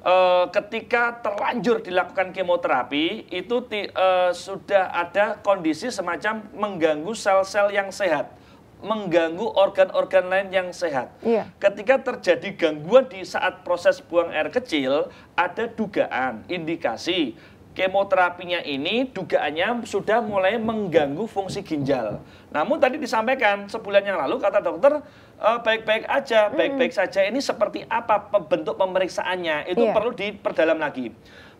B: eh, ketika terlanjur dilakukan kemoterapi, itu eh, sudah ada kondisi semacam mengganggu sel-sel yang sehat mengganggu organ-organ lain yang sehat. Iya. Ketika terjadi gangguan di saat proses buang air kecil, ada dugaan, indikasi kemoterapinya ini dugaannya sudah mulai mengganggu fungsi ginjal. Namun tadi disampaikan sebulan yang lalu kata dokter eh, baik-baik e, aja, hmm. baik-baik saja. Ini seperti apa bentuk pemeriksaannya? Itu yeah. perlu diperdalam lagi.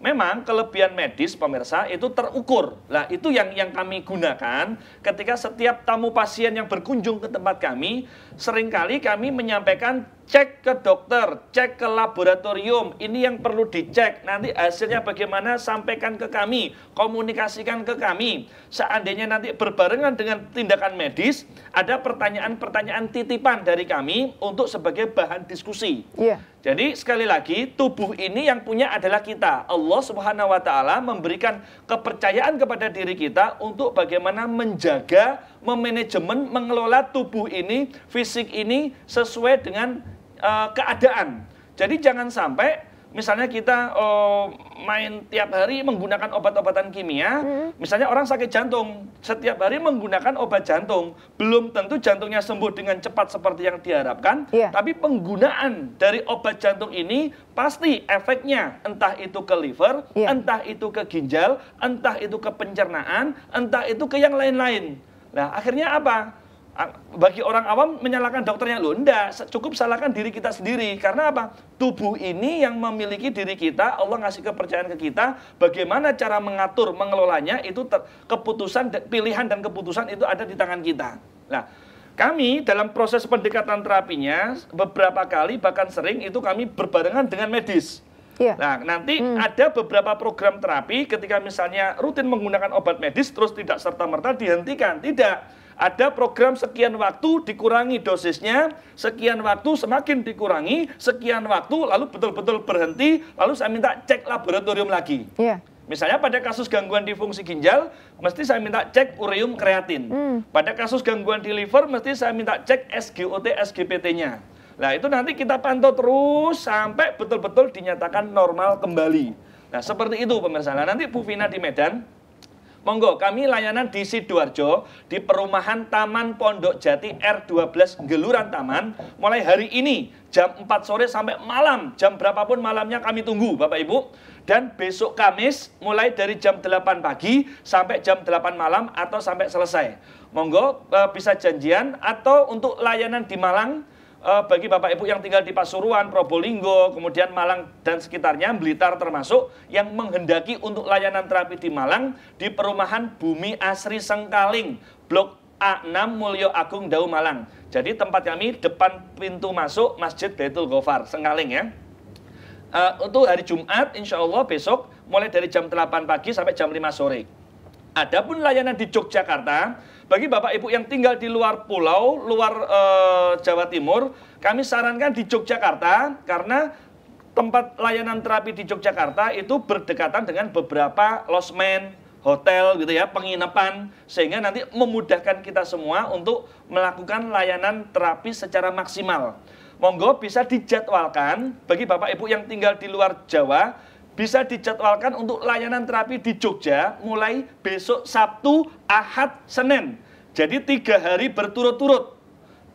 B: Memang kelebihan medis pemirsa itu terukur. Lah itu yang yang kami gunakan ketika setiap tamu pasien yang berkunjung ke tempat kami, seringkali kami menyampaikan cek ke dokter, cek ke laboratorium. Ini yang perlu dicek. Nanti hasilnya bagaimana sampaikan ke kami, komunikasikan ke kami. Seandainya nanti berbarengan dengan tindakan medis, ada pertanyaan-pertanyaan titipan dari kami untuk sebagai bahan diskusi. Yeah. Jadi sekali lagi, tubuh ini yang punya adalah kita. Allah Subhanahu wa taala memberikan kepercayaan kepada diri kita untuk bagaimana menjaga, memanajemen, mengelola tubuh ini, fisik ini sesuai dengan uh, keadaan. Jadi jangan sampai misalnya kita uh, main tiap hari menggunakan obat-obatan kimia, hmm misalnya orang sakit jantung, setiap hari menggunakan obat jantung, belum tentu jantungnya sembuh dengan cepat seperti yang diharapkan, yeah. tapi penggunaan dari obat jantung ini pasti efeknya entah itu ke liver, yeah. entah itu ke ginjal, entah itu ke pencernaan, entah itu ke yang lain-lain. Nah, akhirnya apa? Ah, bagi orang awam menyalahkan dokternya lo enggak cukup salahkan diri kita sendiri karena apa tubuh ini yang memiliki diri kita Allah ngasih kepercayaan ke kita bagaimana cara mengatur mengelolanya itu keputusan pilihan dan keputusan itu ada di tangan kita nah kami dalam proses pendekatan terapinya beberapa kali bahkan sering itu kami berbarengan dengan medis Ya. Nah, nanti hmm. ada beberapa program terapi ketika misalnya rutin menggunakan obat medis terus tidak serta merta dihentikan. Tidak ada program sekian waktu dikurangi dosisnya, sekian waktu semakin dikurangi, sekian waktu lalu betul-betul berhenti, lalu saya minta cek laboratorium lagi. Yeah. Misalnya pada kasus gangguan di fungsi ginjal, mesti saya minta cek ureum kreatin. Hmm. Pada kasus gangguan di liver, mesti saya minta cek SGOT, SGPT-nya. Nah itu nanti kita pantau terus sampai betul-betul dinyatakan normal kembali. Nah seperti itu pemirsa. Nah nanti Bu Vina di Medan, Monggo kami layanan di Sidoarjo di perumahan Taman Pondok Jati R12 Geluran Taman mulai hari ini jam 4 sore sampai malam jam berapapun malamnya kami tunggu Bapak Ibu dan besok Kamis mulai dari jam 8 pagi sampai jam 8 malam atau sampai selesai. Monggo eh, bisa janjian atau untuk layanan di Malang uh, bagi Bapak Ibu yang tinggal di Pasuruan, Probolinggo, kemudian Malang dan sekitarnya, Blitar termasuk, yang menghendaki untuk layanan terapi di Malang di perumahan Bumi Asri Sengkaling, Blok A6 Mulyo Agung Dau Malang. Jadi tempat kami depan pintu masuk Masjid Baitul Gofar Sengkaling ya. Uh, untuk hari Jumat, insya Allah besok mulai dari jam 8 pagi sampai jam 5 sore. Adapun layanan di Yogyakarta, bagi Bapak Ibu yang tinggal di luar pulau, luar e, Jawa Timur, kami sarankan di Yogyakarta karena tempat layanan terapi di Yogyakarta itu berdekatan dengan beberapa losmen, hotel gitu ya, penginapan sehingga nanti memudahkan kita semua untuk melakukan layanan terapi secara maksimal. Monggo bisa dijadwalkan bagi Bapak Ibu yang tinggal di luar Jawa bisa dijadwalkan untuk layanan terapi di Jogja mulai besok Sabtu, Ahad, Senin. Jadi tiga hari berturut-turut.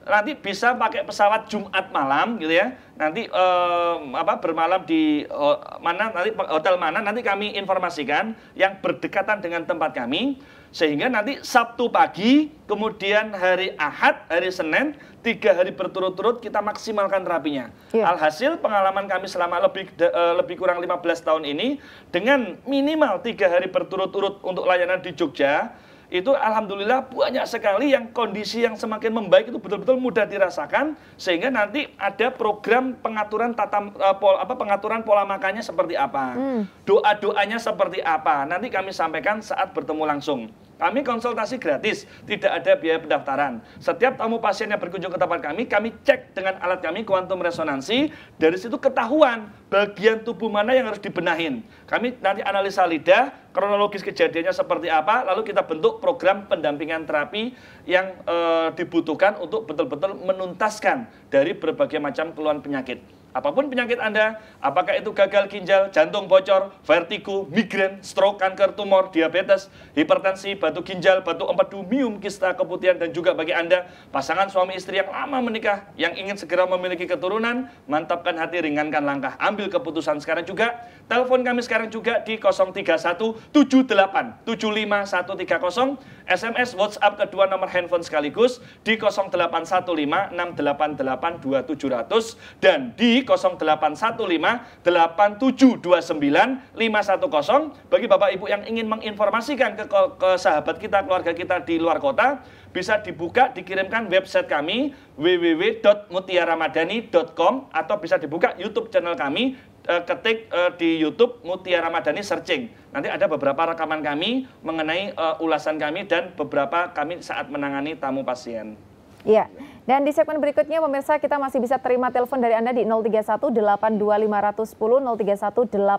B: Nanti bisa pakai pesawat Jumat malam, gitu ya. Nanti eh, apa bermalam di oh, mana nanti hotel mana nanti kami informasikan yang berdekatan dengan tempat kami. Sehingga nanti Sabtu pagi, kemudian hari Ahad, hari Senin, tiga hari berturut-turut kita maksimalkan terapinya. Yeah. Alhasil pengalaman kami selama lebih de, uh, lebih kurang 15 tahun ini, dengan minimal tiga hari berturut-turut untuk layanan di Jogja, itu alhamdulillah banyak sekali yang kondisi yang semakin membaik itu betul-betul mudah dirasakan sehingga nanti ada program pengaturan tata uh, e, pol, apa pengaturan pola makannya seperti apa. Hmm. Doa-doanya seperti apa. Nanti kami sampaikan saat bertemu langsung. Kami konsultasi gratis, tidak ada biaya pendaftaran. Setiap tamu pasien yang berkunjung ke tempat kami, kami cek dengan alat kami kuantum resonansi. Dari situ ketahuan bagian tubuh mana yang harus dibenahin. Kami nanti analisa lidah, kronologis kejadiannya seperti apa, lalu kita bentuk program pendampingan terapi yang e, dibutuhkan untuk betul-betul menuntaskan dari berbagai macam keluhan penyakit. Apapun penyakit Anda, apakah itu gagal ginjal, jantung bocor, vertigo, migrain, stroke, kanker, tumor, diabetes, hipertensi, batu ginjal, batu empedu, mium, kista, keputihan, dan juga bagi Anda, pasangan suami istri yang lama menikah, yang ingin segera memiliki keturunan, mantapkan hati, ringankan langkah. Ambil keputusan sekarang juga. Telepon kami sekarang juga di 031 78 75 130 SMS WhatsApp kedua nomor handphone sekaligus di 0815-688-2700 dan di 0815-8729-510. bagi Bapak Ibu yang ingin menginformasikan ke, ke sahabat kita, keluarga kita di luar kota bisa dibuka dikirimkan website kami www.mutiaramadani.com atau bisa dibuka YouTube channel kami uh, ketik uh, di YouTube Mutia Ramadhani searching. Nanti ada beberapa rekaman kami mengenai uh, ulasan kami dan beberapa kami saat menangani tamu pasien.
A: Iya. Dan di segmen berikutnya pemirsa kita masih bisa terima telepon dari Anda di 031 82510 031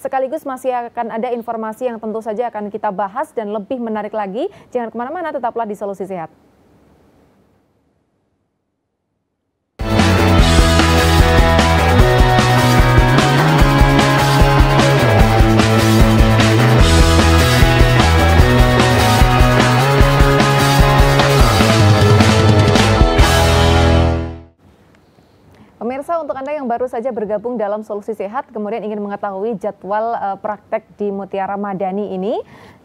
A: sekaligus masih akan ada informasi yang tentu saja akan kita bahas dan lebih menarik lagi. Jangan kemana-mana tetaplah di Solusi Sehat. Anda yang baru saja bergabung dalam Solusi Sehat, kemudian ingin mengetahui jadwal uh, praktek di Mutiara Madani ini,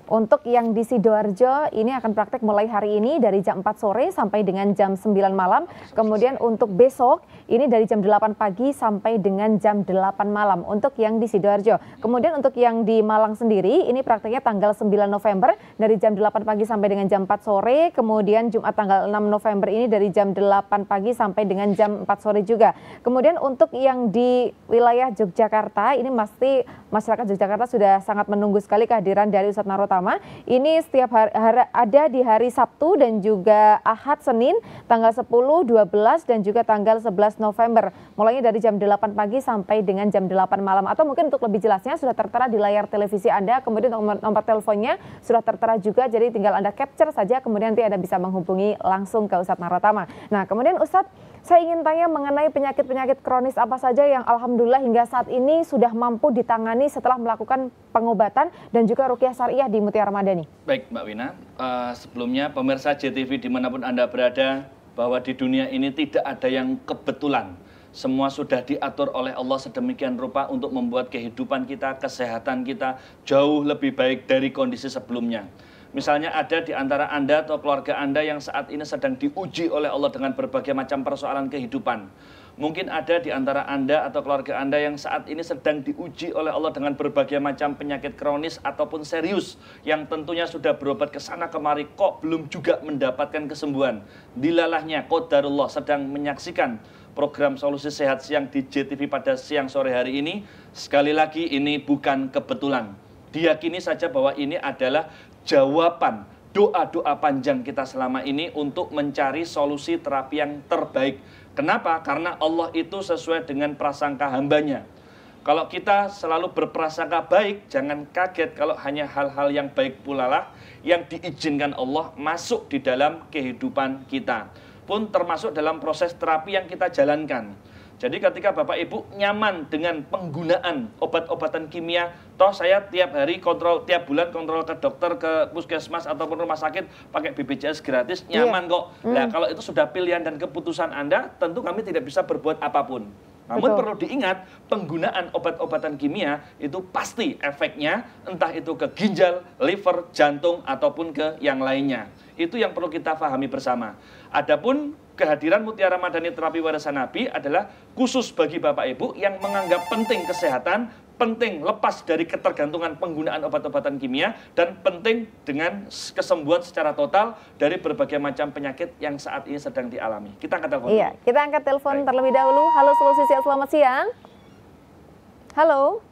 A: untuk yang di Sidoarjo ini akan praktek mulai hari ini dari jam 4 sore sampai dengan jam 9 malam. Kemudian untuk besok ini dari jam 8 pagi sampai dengan jam 8 malam untuk yang di Sidoarjo. Kemudian untuk yang di Malang sendiri ini prakteknya tanggal 9 November dari jam 8 pagi sampai dengan jam 4 sore. Kemudian Jumat tanggal 6 November ini dari jam 8 pagi sampai dengan jam 4 sore juga. Kemudian untuk yang di wilayah Yogyakarta ini pasti masyarakat Yogyakarta sudah sangat menunggu sekali kehadiran dari Ustadz narot pertama ini setiap hari, hari, ada di hari Sabtu dan juga Ahad Senin tanggal 10, 12 dan juga tanggal 11 November. Mulainya dari jam 8 pagi sampai dengan jam 8 malam atau mungkin untuk lebih jelasnya sudah tertera di layar televisi Anda, kemudian nomor, nomor teleponnya sudah tertera juga jadi tinggal Anda capture saja kemudian nanti Anda bisa menghubungi langsung ke Ustadz Maratama. Nah, kemudian Ustadz saya ingin tanya mengenai penyakit-penyakit kronis apa saja yang alhamdulillah hingga saat ini sudah mampu ditangani setelah melakukan pengobatan dan juga Rukiah syariah di Mutiara Madani.
B: Baik Mbak Wina, uh, sebelumnya pemirsa JTV dimanapun Anda berada, bahwa di dunia ini tidak ada yang kebetulan. Semua sudah diatur oleh Allah sedemikian rupa untuk membuat kehidupan kita, kesehatan kita jauh lebih baik dari kondisi sebelumnya. Misalnya ada di antara Anda atau keluarga Anda yang saat ini sedang diuji oleh Allah dengan berbagai macam persoalan kehidupan. Mungkin ada di antara Anda atau keluarga Anda yang saat ini sedang diuji oleh Allah dengan berbagai macam penyakit kronis ataupun serius yang tentunya sudah berobat ke sana kemari kok belum juga mendapatkan kesembuhan. Dilalahnya qadarullah sedang menyaksikan program solusi sehat siang di JTV pada siang sore hari ini. Sekali lagi ini bukan kebetulan Diakini saja bahwa ini adalah jawaban doa-doa panjang kita selama ini untuk mencari solusi terapi yang terbaik. Kenapa? Karena Allah itu sesuai dengan prasangka hambanya. Kalau kita selalu berprasangka baik, jangan kaget kalau hanya hal-hal yang baik pula lah yang diizinkan Allah masuk di dalam kehidupan kita. Pun termasuk dalam proses terapi yang kita jalankan. Jadi ketika Bapak Ibu nyaman dengan penggunaan obat-obatan kimia, toh saya tiap hari kontrol tiap bulan kontrol ke dokter ke puskesmas ataupun rumah sakit pakai BPJS gratis iya. nyaman yeah. kok. Mm. Nah, kalau itu sudah pilihan dan keputusan Anda, tentu kami tidak bisa berbuat apapun. Namun Betul. perlu diingat, penggunaan obat-obatan kimia itu pasti efeknya entah itu ke ginjal, liver, jantung ataupun ke yang lainnya. Itu yang perlu kita pahami bersama. Adapun kehadiran Mutiara Madani Terapi Warisan Nabi adalah khusus bagi Bapak Ibu yang menganggap penting kesehatan, penting lepas dari ketergantungan penggunaan obat-obatan kimia, dan penting dengan kesembuhan secara total dari berbagai macam penyakit yang saat ini sedang dialami. Kita angkat telepon. Iya,
A: kita angkat telepon terlebih dahulu. Halo Solusi Siap, selamat siang. Halo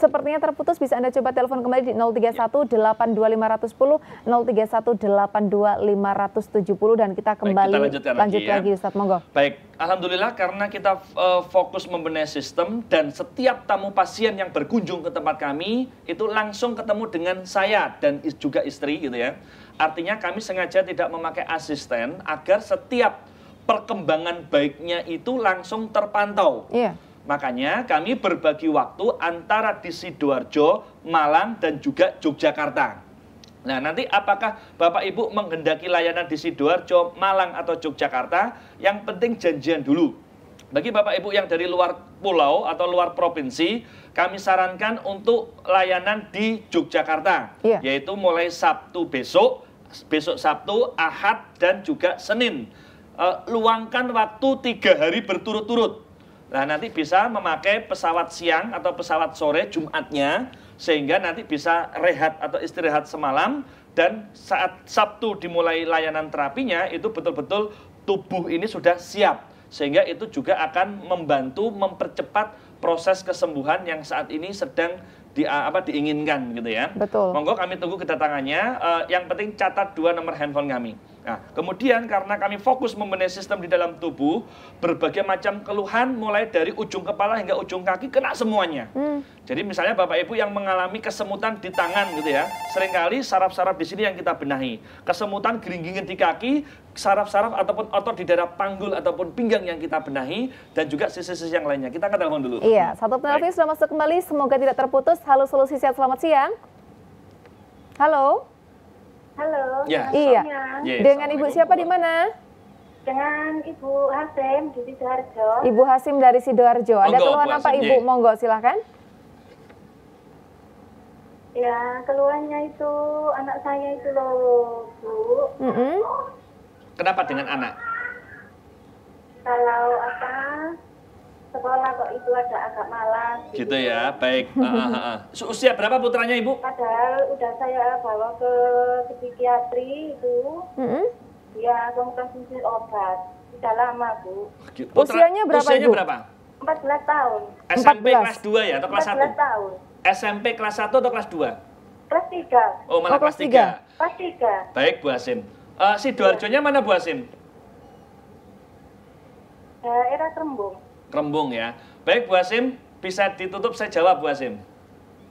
A: sepertinya terputus bisa Anda coba telepon kembali di 031 82510 031 82570 dan kita kembali Baik, kita lanjutkan lanjut lagi, ya. lagi Ustaz monggo.
B: Baik, alhamdulillah karena kita uh, fokus membenahi sistem dan setiap tamu pasien yang berkunjung ke tempat kami itu langsung ketemu dengan saya dan juga istri gitu ya. Artinya kami sengaja tidak memakai asisten agar setiap perkembangan baiknya itu langsung terpantau. Iya. Yeah Makanya kami berbagi waktu antara di Sidoarjo, Malang, dan juga Yogyakarta. Nah, nanti apakah Bapak Ibu menghendaki layanan di Sidoarjo, Malang, atau Yogyakarta? Yang penting janjian dulu. Bagi Bapak Ibu yang dari luar pulau atau luar provinsi, kami sarankan untuk layanan di Yogyakarta, yeah. yaitu mulai Sabtu besok, besok Sabtu, Ahad, dan juga Senin. Uh, luangkan waktu tiga hari berturut-turut Nah, nanti bisa memakai pesawat siang atau pesawat sore Jumatnya sehingga nanti bisa rehat atau istirahat semalam dan saat Sabtu dimulai layanan terapinya itu betul-betul tubuh ini sudah siap sehingga itu juga akan membantu mempercepat proses kesembuhan yang saat ini sedang di apa diinginkan gitu ya. Betul. Monggo kami tunggu kedatangannya. Uh, yang penting catat dua nomor handphone kami. Nah, kemudian karena kami fokus membenahi sistem di dalam tubuh, berbagai macam keluhan mulai dari ujung kepala hingga ujung kaki kena semuanya. Hmm. Jadi misalnya Bapak Ibu yang mengalami kesemutan di tangan gitu ya, seringkali saraf-saraf di sini yang kita benahi. Kesemutan geringgingan di kaki, saraf-saraf ataupun otot di daerah panggul ataupun pinggang yang kita benahi dan juga sisi-sisi yang lainnya. Kita akan telepon dulu. Iya, satu
A: penelitian sudah masuk kembali, semoga tidak terputus. Halo solusi sehat, selamat siang. Halo.
C: Halo. Ya. Iya. Yes, iya, Dengan Ibu siapa di mana? Dengan Ibu Hasim di Sidoarjo. Ibu
A: Hasim dari Sidoarjo. Ada keluhan apa Ibu? Ye. Monggo silahkan.
C: Ya, keluhannya itu anak saya itu loh, Bu.
B: Mm -hmm. Kenapa dengan anak?
C: Kalau apa? sekolah kok itu ada agak malas. Gitu, gitu ya,
B: baik. Uh, uh, uh. Usia berapa putranya ibu?
C: Padahal udah saya bawa ke, psikiatri itu, mm -hmm. dia konsumsi obat. Sudah lama bu.
B: Putra, usianya berapa usianya ibu? berapa?
C: 14 tahun.
B: SMP 14. kelas 2 ya atau kelas 1? 14 tahun. SMP kelas 1 atau kelas 2? Kelas 3. Oh malah oh, kelas 3. Kelas 3. Baik Bu Asim. Uh, eh, Sidoarjo-nya iya. mana Bu Asim?
A: Daerah eh, Serembung.
B: Kerembung ya. Baik Bu Asim, bisa ditutup saya jawab Bu Asim.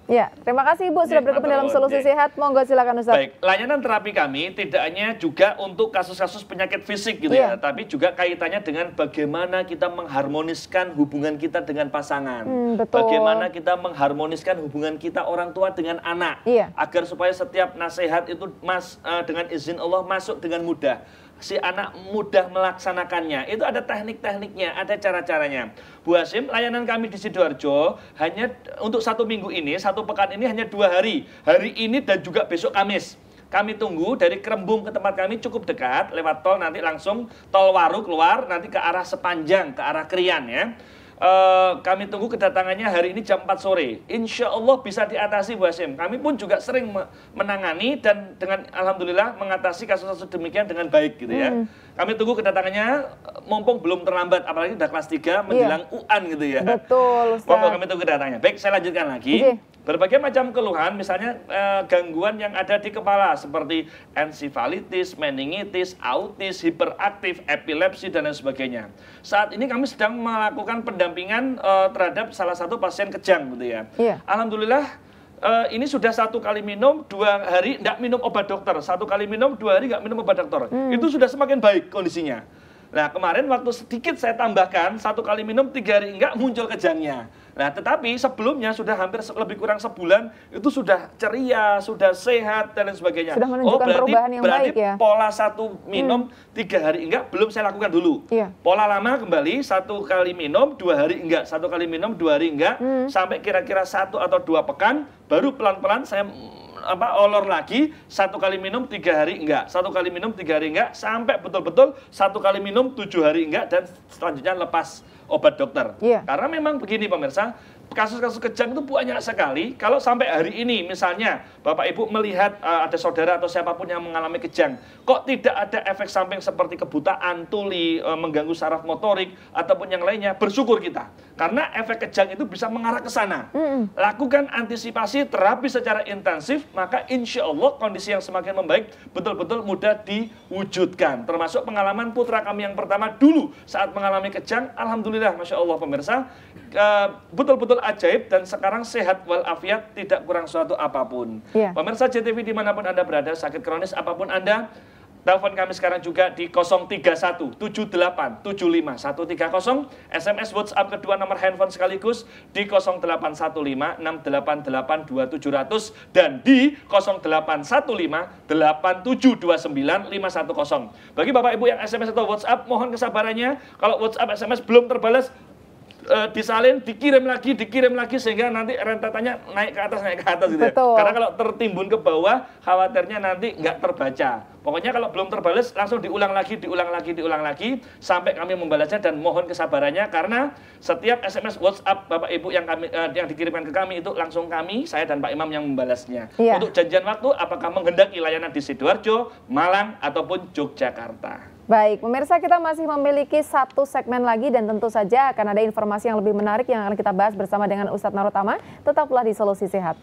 A: Ya, terima kasih Ibu sudah bergabung dalam solusi ya. sehat. Monggo silakan Ustaz. Baik,
B: layanan terapi kami tidak hanya juga untuk kasus-kasus penyakit fisik gitu ya. ya, tapi juga kaitannya dengan bagaimana kita mengharmoniskan hubungan kita dengan pasangan. Hmm, betul. Bagaimana kita mengharmoniskan hubungan kita orang tua dengan anak. Iya. Agar supaya setiap nasihat itu mas uh, dengan izin Allah masuk dengan mudah si anak mudah melaksanakannya. Itu ada teknik-tekniknya, ada cara-caranya. Bu Hasim, layanan kami di Sidoarjo hanya untuk satu minggu ini, satu pekan ini hanya dua hari. Hari ini dan juga besok Kamis. Kami tunggu dari Kerembung ke tempat kami cukup dekat, lewat tol nanti langsung tol Waru keluar, nanti ke arah Sepanjang, ke arah kerian ya. Uh, kami tunggu kedatangannya hari ini jam 4 sore. Insya Allah bisa diatasi Bu Hasim. Kami pun juga sering menangani dan dengan Alhamdulillah mengatasi kasus-kasus demikian dengan baik gitu ya. Hmm. Kami tunggu kedatangannya mumpung belum terlambat, apalagi udah kelas 3 iya. menjelang iya. UAN gitu ya.
A: Betul.
B: Mumpung kami tunggu kedatangannya. Baik, saya lanjutkan lagi. Okay. Berbagai macam keluhan, misalnya eh, gangguan yang ada di kepala seperti encephalitis, meningitis, autis, hiperaktif, epilepsi dan lain sebagainya. Saat ini kami sedang melakukan pendampingan eh, terhadap salah satu pasien kejang, gitu ya. Yeah. Alhamdulillah uh, ini sudah satu kali minum dua hari tidak minum obat dokter satu kali minum dua hari tidak minum obat dokter hmm. itu sudah semakin baik kondisinya nah kemarin waktu sedikit saya tambahkan satu kali minum tiga hari enggak muncul kejangnya Nah, tetapi sebelumnya sudah hampir lebih kurang sebulan itu sudah ceria, sudah sehat dan lain sebagainya. Sudah menunjukkan oh, berarti, perubahan yang berarti baik ya. Pola satu hmm. minum hmm. tiga hari enggak belum saya lakukan dulu. Iya. Pola lama kembali satu kali minum dua hari enggak, satu kali minum dua hari enggak, hmm. sampai kira-kira satu atau dua pekan baru pelan-pelan saya mm, apa olor lagi satu kali minum tiga hari enggak satu kali minum tiga hari enggak sampai betul-betul satu kali minum tujuh hari enggak dan selanjutnya lepas obat dokter. Yeah. Karena memang begini pemirsa, kasus-kasus kejang itu banyak sekali. Kalau sampai hari ini misalnya Bapak Ibu melihat uh, ada saudara atau siapapun yang mengalami kejang, kok tidak ada efek samping seperti kebutaan, tuli, uh, mengganggu saraf motorik ataupun yang lainnya, bersyukur kita. Karena efek kejang itu bisa mengarah ke sana. Mm. Lakukan antisipasi terapi secara intensif, maka insya Allah kondisi yang semakin membaik betul-betul mudah diwujudkan. Termasuk pengalaman putra kami yang pertama dulu saat mengalami kejang, alhamdulillah, masya Allah pemirsa Eh, betul-betul uh, ajaib dan sekarang sehat walafiat tidak kurang suatu apapun. Yeah. Pemirsa JTV dimanapun Anda berada, sakit kronis apapun Anda, telepon kami sekarang juga di 031 78 75 130 SMS WhatsApp kedua nomor handphone sekaligus di 0815 688 2700 dan di 0815 bagi Bapak Ibu yang SMS atau WhatsApp mohon kesabarannya kalau WhatsApp SMS belum terbalas e, disalin, dikirim lagi, dikirim lagi sehingga nanti rentetannya naik ke atas, naik ke atas gitu. Ya. Betul. Karena kalau tertimbun ke bawah, khawatirnya nanti nggak terbaca. Pokoknya kalau belum terbalas langsung diulang lagi, diulang lagi, diulang lagi sampai kami membalasnya dan mohon kesabarannya karena setiap SMS WhatsApp Bapak Ibu yang kami e, yang dikirimkan ke kami itu langsung kami saya dan Pak Imam yang membalasnya. Ya. Untuk janjian waktu apakah menghendaki layanan di Sidoarjo, Malang ataupun Yogyakarta.
A: Baik, pemirsa kita masih memiliki satu segmen lagi dan tentu saja akan ada informasi yang lebih menarik yang akan kita bahas bersama dengan Ustadz Narutama. Tetaplah di Solusi Sehat.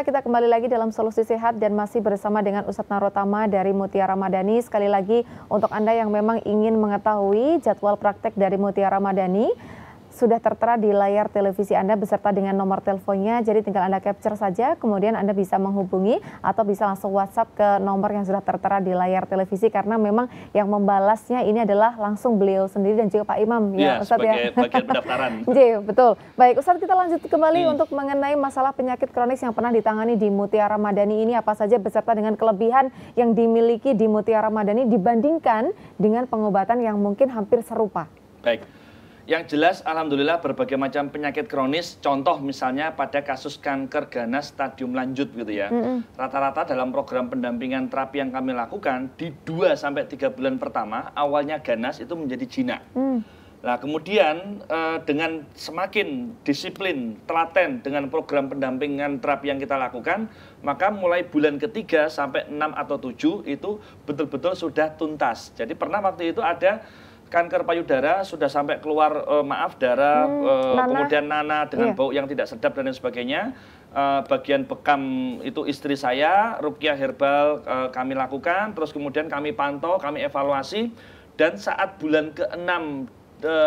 A: kita kembali lagi dalam Solusi Sehat dan masih bersama dengan Ustadz Narotama dari Mutiara Madani. Sekali lagi untuk Anda yang memang ingin mengetahui jadwal praktek dari Mutiara Madani, sudah tertera di layar televisi Anda beserta dengan nomor teleponnya. Jadi tinggal Anda capture saja, kemudian Anda bisa menghubungi atau bisa langsung WhatsApp ke nomor yang sudah tertera di layar televisi karena memang yang membalasnya ini adalah langsung beliau sendiri dan juga Pak Imam ya, ya Ustadz ya. bagian pendaftaran. Jadi iya, betul. Baik Ustadz kita lanjut kembali hmm. untuk mengenai masalah penyakit kronis yang pernah ditangani di Mutiara Madani ini apa saja beserta dengan kelebihan yang dimiliki di Mutiara Madani dibandingkan dengan pengobatan yang mungkin hampir serupa.
B: Baik. Yang jelas, alhamdulillah berbagai macam penyakit kronis, contoh misalnya pada kasus kanker ganas stadium lanjut gitu ya. Rata-rata mm -hmm. dalam program pendampingan terapi yang kami lakukan di 2 sampai 3 bulan pertama awalnya ganas itu menjadi jinak. Mm. Nah, kemudian eh, dengan semakin disiplin, telaten dengan program pendampingan terapi yang kita lakukan, maka mulai bulan ketiga sampai 6 atau 7 itu betul-betul sudah tuntas. Jadi pernah waktu itu ada kanker payudara sudah sampai keluar uh, maaf darah hmm, uh, eh, nana. kemudian nana dengan yeah. bau yang tidak sedap dan lain sebagainya uh, bagian bekam itu istri saya rupiah herbal uh, kami lakukan terus kemudian kami pantau kami evaluasi dan saat bulan ke-6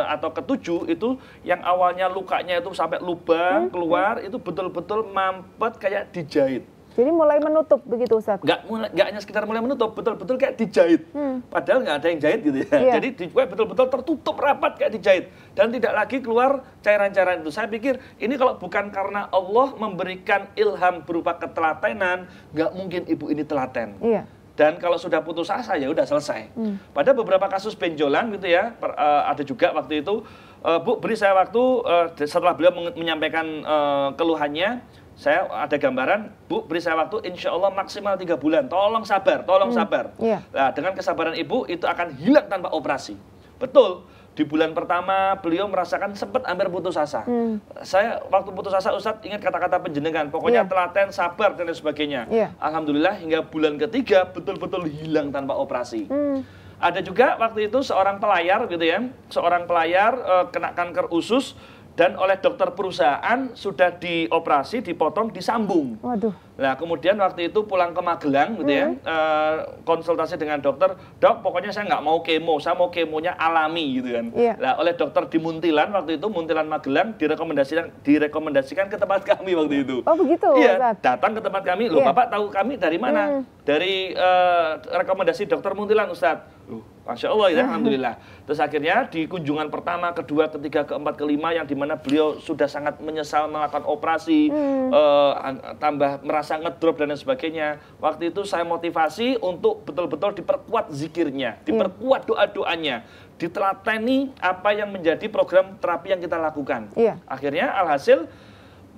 B: atau ketujuh itu yang awalnya lukanya itu sampai lubang hmm, hmm. keluar itu betul-betul mampet kayak
A: dijahit jadi mulai menutup begitu Ustaz?
B: Gak, mulai, gak hanya sekitar mulai menutup, betul-betul kayak dijahit. Hmm. Padahal nggak ada yang jahit gitu ya. Yeah. Jadi di betul-betul tertutup rapat kayak dijahit. Dan tidak lagi keluar cairan-cairan itu. Saya pikir ini kalau bukan karena Allah memberikan ilham berupa ketelatenan, nggak mungkin ibu ini telaten. Iya. Yeah dan kalau sudah putus asa ya udah selesai. Hmm. Pada beberapa kasus benjolan gitu ya, per, uh, ada juga waktu itu, uh, Bu beri saya waktu uh, setelah beliau menyampaikan uh, keluhannya, saya ada gambaran, Bu, beri saya waktu, insya Allah maksimal tiga bulan. Tolong sabar, tolong hmm. sabar. Yeah. Nah, dengan kesabaran Ibu, itu akan hilang tanpa operasi. Betul, di bulan pertama beliau merasakan sempat hampir putus asa. Hmm. Saya waktu putus asa, Ustadz ingat kata-kata penjenengan, pokoknya yeah. telaten, sabar, dan lain sebagainya. Yeah. Alhamdulillah, hingga bulan ketiga betul-betul hilang tanpa operasi. Hmm. Ada juga waktu itu seorang pelayar gitu ya, seorang pelayar e, kena kanker usus, dan oleh dokter perusahaan sudah dioperasi, dipotong, disambung. Waduh. Nah, kemudian waktu itu pulang ke Magelang gitu ya, hmm. eh, konsultasi dengan dokter, dok pokoknya saya nggak mau kemo, saya mau kemonya alami gitu kan. Yeah. Iya. Nah, oleh dokter di Muntilan waktu itu, Muntilan Magelang direkomendasikan direkomendasikan ke tempat kami waktu itu. Oh
A: begitu? Iya,
B: datang ke tempat kami, loh yeah. bapak tahu kami dari mana? Hmm. Dari uh, rekomendasi dokter Muntilan Ustadz. Uh, Masya Allah ya, hmm. Alhamdulillah. Terus akhirnya di kunjungan pertama, kedua, ketiga, keempat, kelima yang dimana beliau sudah sangat menyesal melakukan operasi, hmm. uh, tambah merasa merasa ngedrop dan lain sebagainya. Waktu itu saya motivasi untuk betul-betul diperkuat zikirnya, iya. diperkuat doa-doanya, ditelateni apa yang menjadi program terapi yang kita lakukan. Iya. Akhirnya alhasil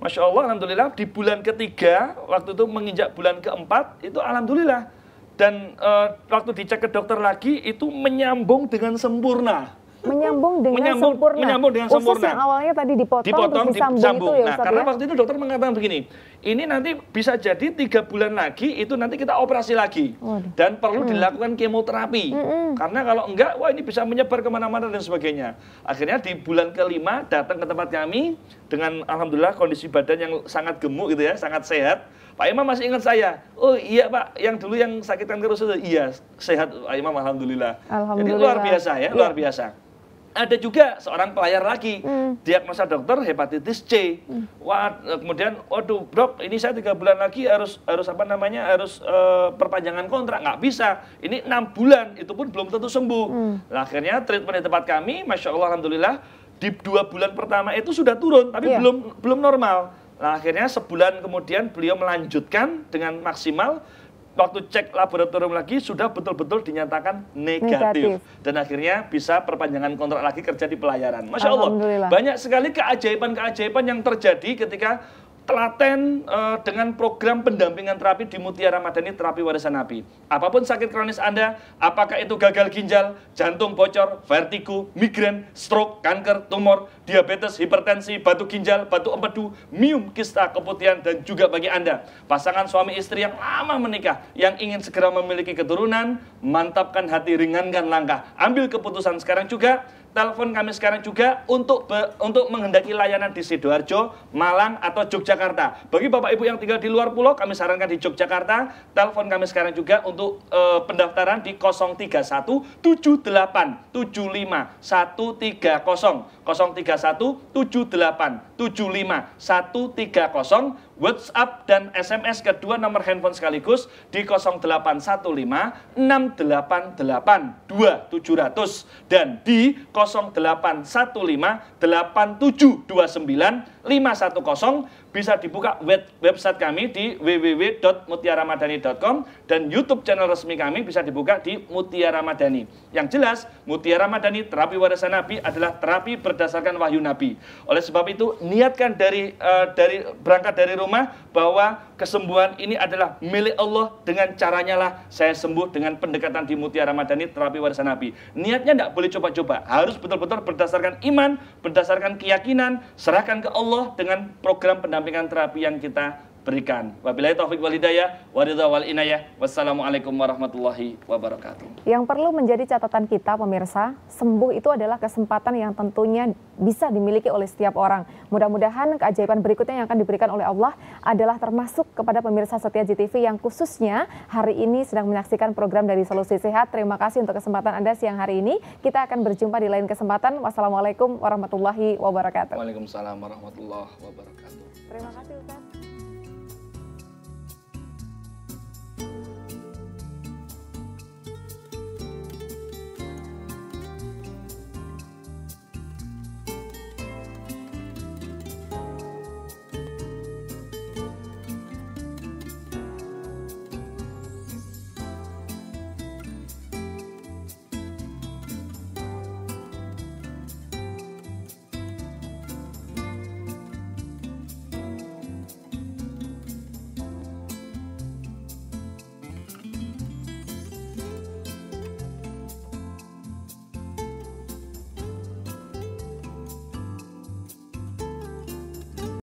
B: Masya Allah, Alhamdulillah di bulan ketiga, waktu itu menginjak bulan keempat, itu Alhamdulillah. Dan uh, waktu dicek ke dokter lagi, itu menyambung
A: dengan sempurna menyambung dengan menyambung, sempurna. Menyambung dengan Usus sempurna. yang awalnya tadi dipotong, dipotong terus disambung, disambung. itu ya Nah, karena ya? waktu
B: itu dokter mengatakan begini, ini nanti bisa jadi tiga bulan lagi itu nanti kita operasi lagi Waduh. dan perlu hmm. dilakukan kemoterapi hmm. karena kalau enggak wah ini bisa menyebar kemana-mana dan sebagainya akhirnya di bulan kelima datang ke tempat kami dengan alhamdulillah kondisi badan yang sangat gemuk gitu ya sangat sehat Pak Imam masih ingat saya. Oh iya Pak, yang dulu yang sakit kanker itu iya sehat Pak Imam alhamdulillah. alhamdulillah. Jadi luar biasa ya, luar biasa ada juga seorang pelayar lagi hmm. diagnosa dokter hepatitis C. Hmm. Wah, e, kemudian waduh dok, ini saya tiga bulan lagi harus harus apa namanya harus uh, perpanjangan kontrak nggak bisa. Ini enam bulan itu pun belum tentu sembuh. Hmm. Nah, akhirnya treatment di tempat kami, masya Allah alhamdulillah di dua bulan pertama itu sudah turun tapi yeah. belum belum normal. Nah, akhirnya sebulan kemudian beliau melanjutkan dengan maksimal waktu cek laboratorium lagi sudah betul-betul dinyatakan negatif. negatif dan akhirnya bisa perpanjangan kontrak lagi kerja di pelayaran. Masya Allah banyak sekali keajaiban-keajaiban yang terjadi ketika Telaten uh, dengan program pendampingan terapi di Mutiara Madani Terapi Warisan Nabi. Apapun sakit kronis Anda, apakah itu gagal ginjal, jantung bocor, vertigo, migrain, stroke, kanker, tumor, diabetes, hipertensi, batu ginjal, batu empedu, mium, kista, keputihan, dan juga bagi Anda. Pasangan suami istri yang lama menikah, yang ingin segera memiliki keturunan, mantapkan hati, ringankan langkah. Ambil keputusan sekarang juga, telepon kami sekarang juga untuk be, untuk menghendaki layanan di Sidoarjo, Malang atau Yogyakarta. Bagi Bapak Ibu yang tinggal di luar pulau, kami sarankan di Yogyakarta, telepon kami sekarang juga untuk e, pendaftaran di 031 031 WhatsApp dan SMS kedua nomor handphone sekaligus di 0815-688-2700 dan di 0815-8729 510 bisa dibuka web website kami di www.mutiaramadani.com dan YouTube channel resmi kami bisa dibuka di Mutiara Madani. Yang jelas, Mutiara Madani terapi warisan Nabi adalah terapi berdasarkan wahyu Nabi. Oleh sebab itu, niatkan dari uh, dari berangkat dari rumah bahwa kesembuhan ini adalah milik Allah dengan caranya lah saya sembuh dengan pendekatan di Mutiara Madani terapi warisan Nabi. Niatnya tidak boleh coba-coba, harus betul-betul berdasarkan iman, berdasarkan keyakinan, serahkan ke Allah dengan program pendampingan terapi yang kita berikan. Wabillahi taufik wal hidayah, waridha wal inayah. Wassalamualaikum warahmatullahi wabarakatuh.
A: Yang perlu menjadi catatan kita pemirsa, sembuh itu adalah kesempatan yang tentunya bisa dimiliki oleh setiap orang. Mudah-mudahan keajaiban berikutnya yang akan diberikan oleh Allah adalah termasuk kepada pemirsa Setia GTV yang khususnya hari ini sedang menyaksikan program dari Solusi Sehat. Terima kasih untuk kesempatan Anda siang hari ini. Kita akan berjumpa di lain kesempatan. Wassalamualaikum warahmatullahi wabarakatuh. Waalaikumsalam warahmatullahi
B: wabarakatuh.
A: Terima kasih Ustaz.